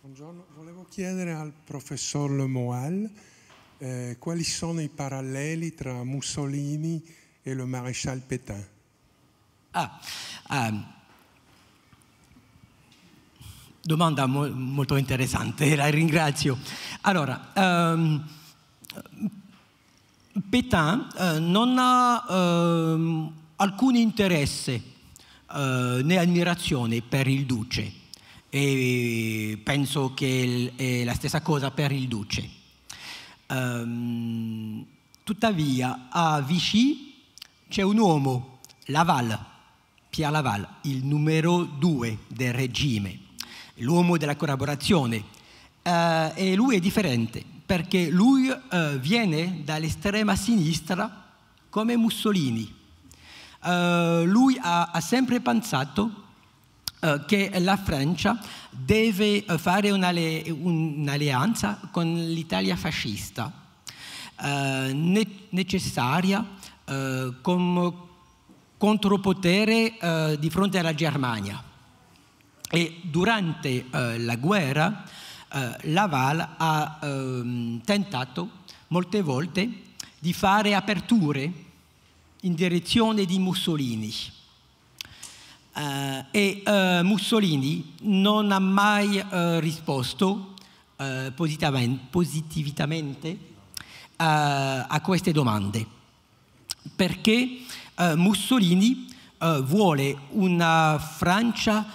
Buongiorno, volevo chiedere al professor Le Moal eh, quali sono i paralleli tra Mussolini e le maresciallo Pétain. Ah, um, domanda mo molto interessante, [laughs] la ringrazio. Allora, um, Pétain eh, non ha eh, alcun interesse eh, né ammirazione per il duce e penso che è la stessa cosa per il duce. Ehm, tuttavia a Vichy c'è un uomo, Laval, Pierre Laval, il numero due del regime, l'uomo della collaborazione, eh, e lui è differente perché lui eh, viene dall'estrema sinistra come Mussolini. Eh, lui ha, ha, sempre pensato eh, che la Francia deve eh, fare un'alleanza con l'Italia fascista, eh, ne necessaria eh, come contropotere di fronte alla Germania. E durante la guerra eh, Laval ha ehm, tentato molte volte di fare aperture in direzione di Mussolini. Uh, e uh, Mussolini non ha mai uh, risposto positivamente a queste domande, perché Mussolini vuole una Francia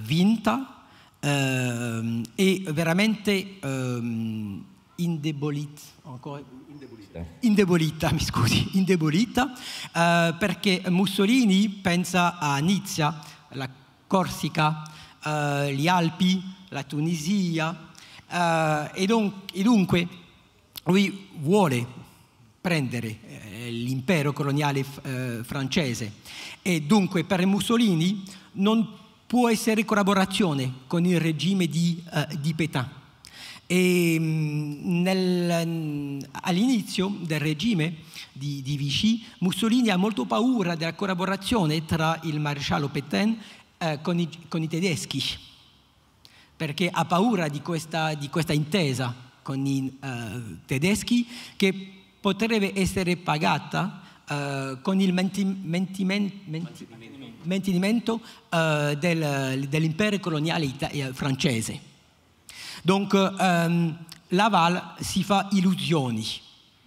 vinta, ehm, e veramente ehm, indebolita, ancora, indebolita. indebolita, mi scusi, indebolita, eh, perché Mussolini pensa a Nizza, la Corsica, eh, le Alpi, la Tunisia, eh, e, don- e dunque lui vuole prendere eh, l'impero coloniale eh, francese e dunque per Mussolini non può essere collaborazione con il regime di, uh, di Petain. Mm, mm, all'inizio del regime di, di, Vichy, Mussolini ha molto paura della collaborazione tra il maresciallo Petain uh, eh, con, i, con, i, tedeschi, perché ha paura di questa, di questa intesa con i uh, tedeschi che potrebbe essere pagata con il menti, menti, menti, mantenimento eh, del, dell'impero coloniale eh, francese. Dunque, ehm, Laval si fa illusioni,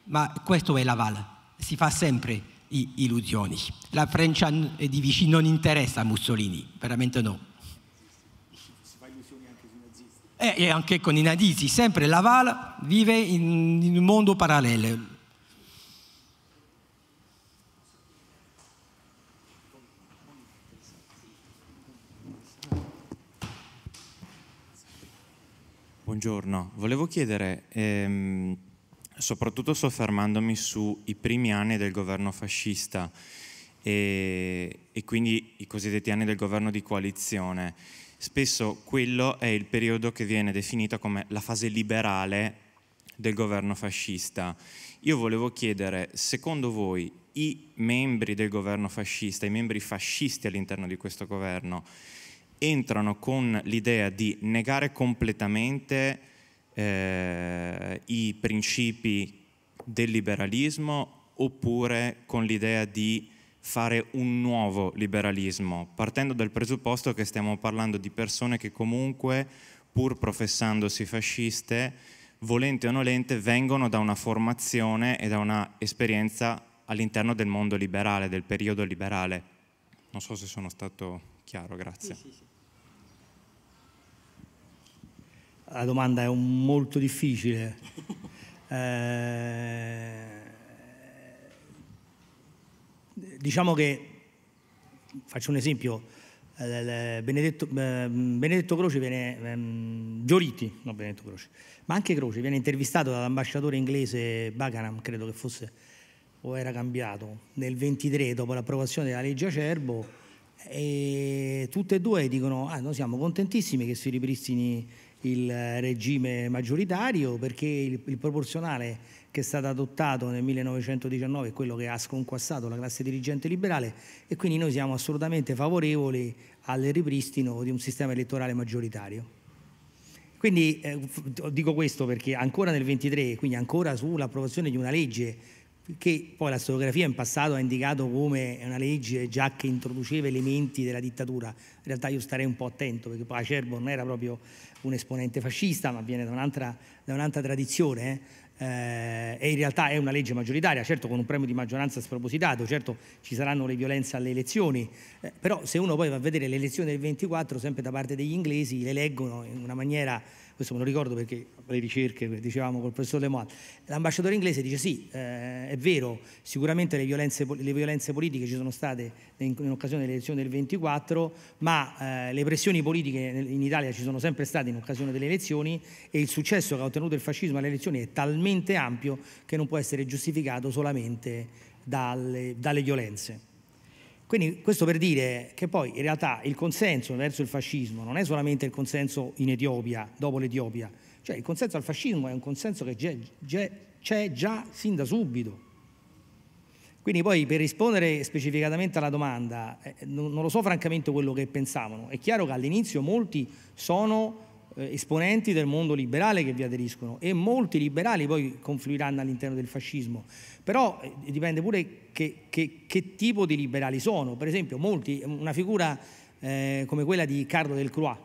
ma questo è Laval, si fa sempre illusioni. La Francia eh, di vicino non interessa a Mussolini, veramente no. Eh, e, anche con i nazisti, sempre Laval vive in un mondo parallelo. Buongiorno, volevo chiedere, ehm, soprattutto soffermandomi sui primi anni del governo fascista e, e quindi i cosiddetti anni del governo di coalizione, spesso quello è il periodo che viene definito come la fase liberale del governo fascista. Io volevo chiedere, secondo voi i membri del governo fascista, i membri fascisti all'interno di questo governo, entrano con l'idea di negare completamente eh, i principi del liberalismo oppure con l'idea di fare un nuovo liberalismo, partendo dal presupposto che stiamo parlando di persone che comunque, pur professandosi fasciste, volente o nolente, vengono da una formazione e da un'esperienza all'interno del mondo liberale, del periodo liberale. Non so se sono stato chiaro, grazie. Sì, sì, sì. la domanda è molto difficile. [laughs] Eh, diciamo che, faccio un esempio, eh, Benedetto, eh, Benedetto, Croce viene, ehm, Gioriti, no Benedetto Croce, ma anche Croce viene intervistato dall'ambasciatore inglese Bacanam, credo che fosse o era cambiato, nel 23 dopo l'approvazione della legge Acerbo e tutte e due dicono ah, noi siamo contentissimi che si ripristini il regime maggioritario perché il, il, proporzionale che è stato adottato nel 1919 è quello che ha sconquassato la classe dirigente liberale e quindi noi siamo assolutamente favorevoli al ripristino di un sistema elettorale maggioritario. Quindi eh, dico questo perché ancora nel 23, quindi ancora sull'approvazione di una legge che poi la storiografia in passato ha indicato come una legge già che introduceva elementi della dittatura. In realtà io starei un po' attento perché poi Acerbo non era proprio un esponente fascista, ma viene da un'altra, un tradizione. Eh. eh, e in realtà è una legge maggioritaria, certo con un premio di maggioranza spropositato, certo ci saranno le violenze alle elezioni, eh, però se uno poi va a vedere le elezioni del 24, sempre da parte degli inglesi, le leggono in una maniera questo me lo ricordo perché le ricerche dicevamo col professor Lemoine, l'ambasciatore inglese dice sì, eh, è vero, sicuramente le violenze, le violenze, politiche ci sono state in, in occasione delle elezioni del 24, ma eh, le pressioni politiche in Italia ci sono sempre state in occasione delle elezioni e il successo che ha ottenuto il fascismo alle elezioni è talmente ampio che non può essere giustificato solamente dalle, dalle violenze. Quindi questo per dire che poi in realtà il consenso verso il fascismo non è solamente il consenso in Etiopia, dopo l'Etiopia, cioè il consenso al fascismo è un consenso che c'è già sin da subito. Quindi poi per rispondere specificatamente alla domanda, eh, non lo so francamente quello che pensavano, è chiaro che all'inizio molti sono eh, esponenti del mondo liberale che vi aderiscono e molti liberali poi confluiranno all'interno del fascismo, però eh, dipende pure che, che, che, tipo di liberali sono, per esempio molti, una figura eh, come quella di Carlo Del Croix,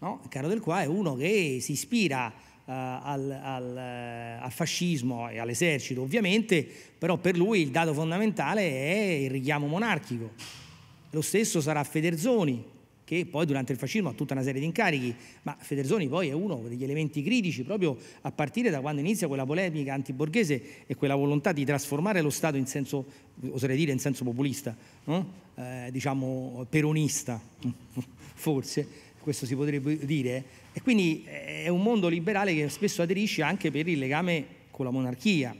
no? Carlo Del Croix è uno che si ispira Uh, al, al, eh, al, fascismo e all'esercito ovviamente, però per lui il dato fondamentale è il richiamo monarchico. Lo stesso sarà Federzoni, che poi durante il fascismo ha tutta una serie di incarichi, ma Federzoni poi è uno degli elementi critici proprio a partire da quando inizia quella polemica antiborghese e quella volontà di trasformare lo Stato in senso, oserei dire, in senso populista, no? eh, diciamo peronista, [laughs] forse, questo si potrebbe dire, eh. e quindi eh, è un mondo liberale che spesso aderisce anche per il legame con la monarchia,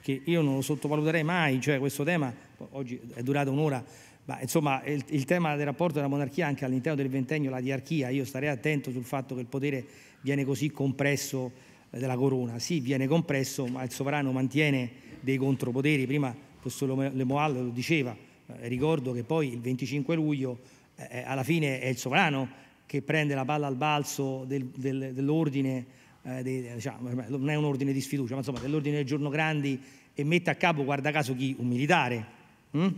che io non lo sottovaluterei mai, cioè questo tema oggi è durato un'ora ma insomma il, il, tema del rapporto della monarchia anche all'interno del ventennio, la diarchia, io starei attento sul fatto che il potere viene così compresso eh, della corona. Sì, viene compresso, ma il sovrano mantiene dei contropoteri. Prima il Apostolo Lemoal lo diceva, eh, ricordo che poi il 25 luglio eh, eh, alla fine è il sovrano che prende la palla al balzo del, del, dell'ordine, eh, dei, diciamo, non è un ordine di sfiducia, ma insomma dell'ordine del giorno grandi e mette a capo, guarda caso, chi? Un militare. Mm?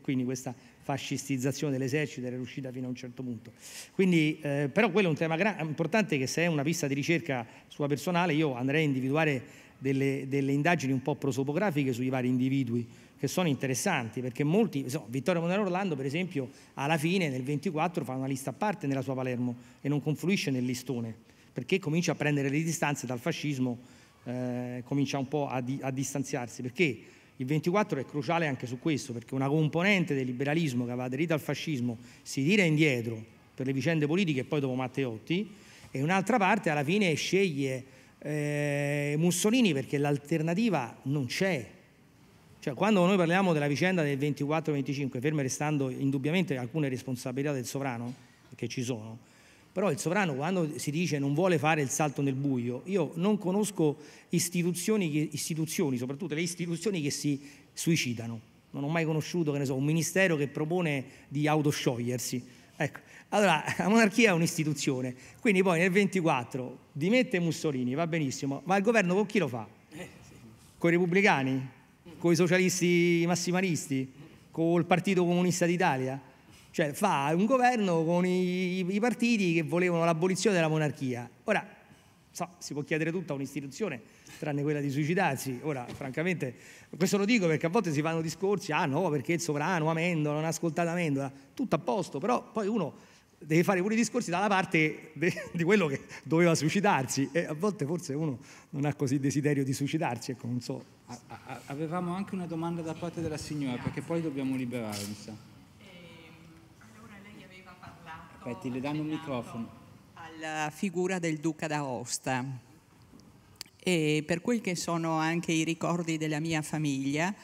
quindi questa fascistizzazione dell'esercito era riuscita fino a un certo punto. Quindi, eh, però quello è un tema importante che se è una pista di ricerca sua personale io andrei a individuare delle, delle indagini un po' prosopografiche sui vari individui che sono interessanti perché molti, insomma, Vittorio Emanuele Orlando per esempio alla fine nel 24 fa una lista a parte nella sua Palermo e non confluisce nel listone perché comincia a prendere le distanze dal fascismo, eh, comincia un po' a, di, a distanziarsi perché il 24 è cruciale anche su questo, perché una componente del liberalismo che aveva aderito al fascismo si tira indietro per le vicende politiche e poi dopo Matteotti, e un'altra parte alla fine sceglie eh, Mussolini perché l'alternativa non c'è. Cioè, quando noi parliamo della vicenda del 24-25, ferme restando indubbiamente alcune responsabilità del sovrano, che ci sono, però il sovrano quando si dice non vuole fare il salto nel buio, io non conosco istituzioni, istituzioni soprattutto le istituzioni che si suicidano. Non ho mai conosciuto, so, un ministero che propone di autosciogliersi. Ecco, allora la monarchia è un'istituzione, quindi poi nel 24 dimette Mussolini, va benissimo, ma il governo con chi lo fa? Eh, con i repubblicani? Con i socialisti massimalisti? Col Partito Comunista d'Italia? Cioè fa un governo con i, i partiti che volevano l'abolizione della monarchia. Ora, so, si può chiedere tutto a un'istituzione, tranne quella di suicidarsi. Ora, francamente, questo lo dico perché a volte si fanno discorsi, ah no, perché il sovrano, Amendola, non ha ascoltato Amendola, tutto a posto, però poi uno deve fare pure i discorsi dalla parte di quello che doveva suicidarsi e a volte forse uno non ha così desiderio di suicidarsi, ecco, non so. A avevamo anche una domanda da parte della signora, perché poi dobbiamo liberare, mi sa. Aspetti, le danno un microfono. Alla figura del duca d'Aosta. E per quel che sono anche i ricordi della mia famiglia,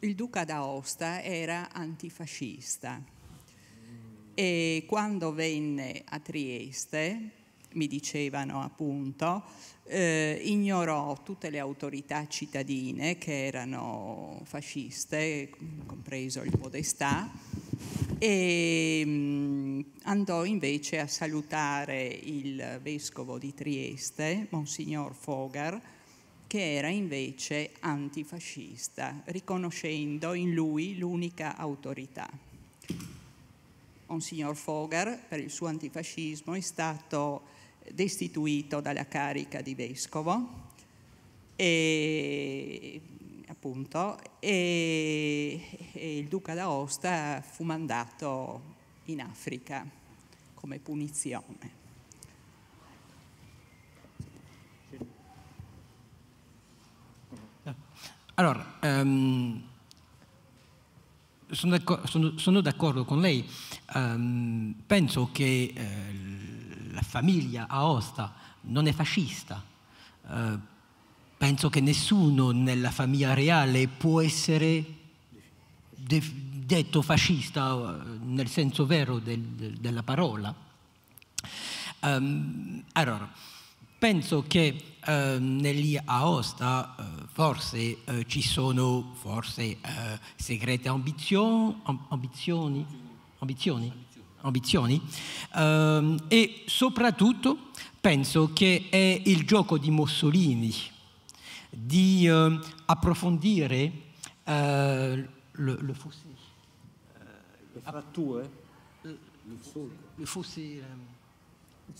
il duca d'Aosta era antifascista. E quando venne a Trieste, mi dicevano appunto, eh, ignorò tutte le autorità cittadine che erano fasciste, compreso il Podestà, e mm, andò invece a salutare il vescovo di Trieste, Monsignor Fogar, che era invece antifascista, riconoscendo in lui l'unica autorità. Monsignor Fogar, per il suo antifascismo, è stato destituito dalla carica di vescovo e appunto, e, e il duca d'Aosta fu mandato in Africa come punizione. Allora, um, sono, d'accordo, sono, sono, d'accordo, con lei, um, penso che eh, la famiglia Aosta non è fascista, uh, penso che nessuno nella famiglia reale può essere de- detto fascista eh, nel senso vero del, del, della parola. Um, allora, penso che eh, negli Aosta eh, forse eh, ci sono forse eh, segrete ambizion, ambizioni, ambizioni, ambizioni ehm, e soprattutto penso che è il gioco di Mussolini di eh, approfondire eh, le, le, fosse, eh, le fratture, le, le fosse, ehm, il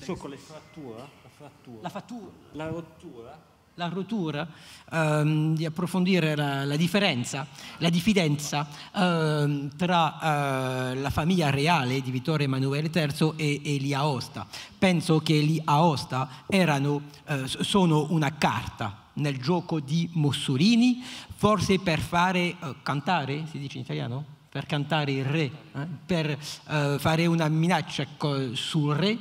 solco, le fratture, la frattura, la, fattura, la rottura la rottura, ehm, di approfondire la, la, differenza, la diffidenza ehm, tra eh, la famiglia reale di Vittorio Emanuele III e, e gli Aosta. Penso che gli Aosta erano, eh, sono una carta nel gioco di Mussolini, forse per fare eh, cantare, si dice in italiano? Per cantare il re, eh? per eh, fare una minaccia sul re,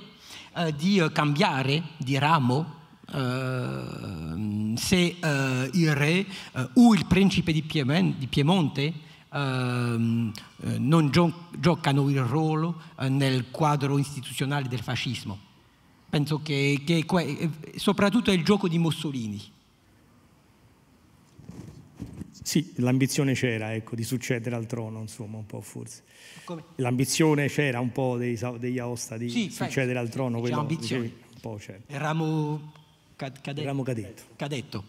eh, di cambiare di ramo Ehm, se eh, il re o eh, il principe di Piemonte, ehm, eh, non giocano il ruolo nel quadro istituzionale del fascismo. Penso che, che soprattutto è il gioco di Mussolini. Sì, l'ambizione c'era, ecco, di succedere al trono, insomma, un po' forse. L'ambizione c'era un po' degli Aosta di sì, succedere penso. al trono. Diciamo quello, dicevi, un po', certo. Eravamo Cade... Ramo cadetto. cadetto.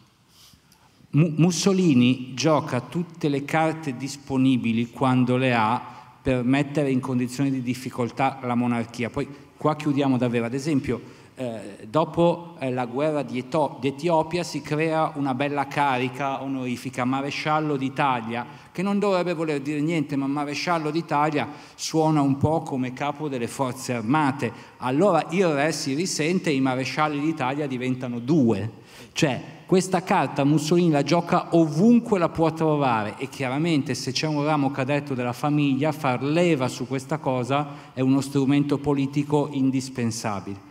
Mussolini gioca tutte le carte disponibili quando le ha per mettere in condizioni di difficoltà la monarchia. Poi qua chiudiamo davvero, ad esempio eh, dopo eh, la guerra di, Eto- Etiopia si crea una bella carica onorifica, maresciallo d'Italia, che non dovrebbe voler dire niente, ma maresciallo d'Italia suona un po' come capo delle forze armate. Allora il re si risente e i marescialli d'Italia diventano due. Cioè, questa carta Mussolini la gioca ovunque la può trovare e chiaramente se c'è un ramo cadetto della famiglia, far leva su questa cosa è uno strumento politico indispensabile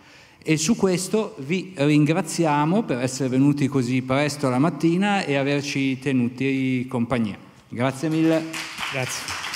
e su questo vi ringraziamo per essere venuti così presto la mattina e averci tenuti compagnia. Grazie mille. Grazie.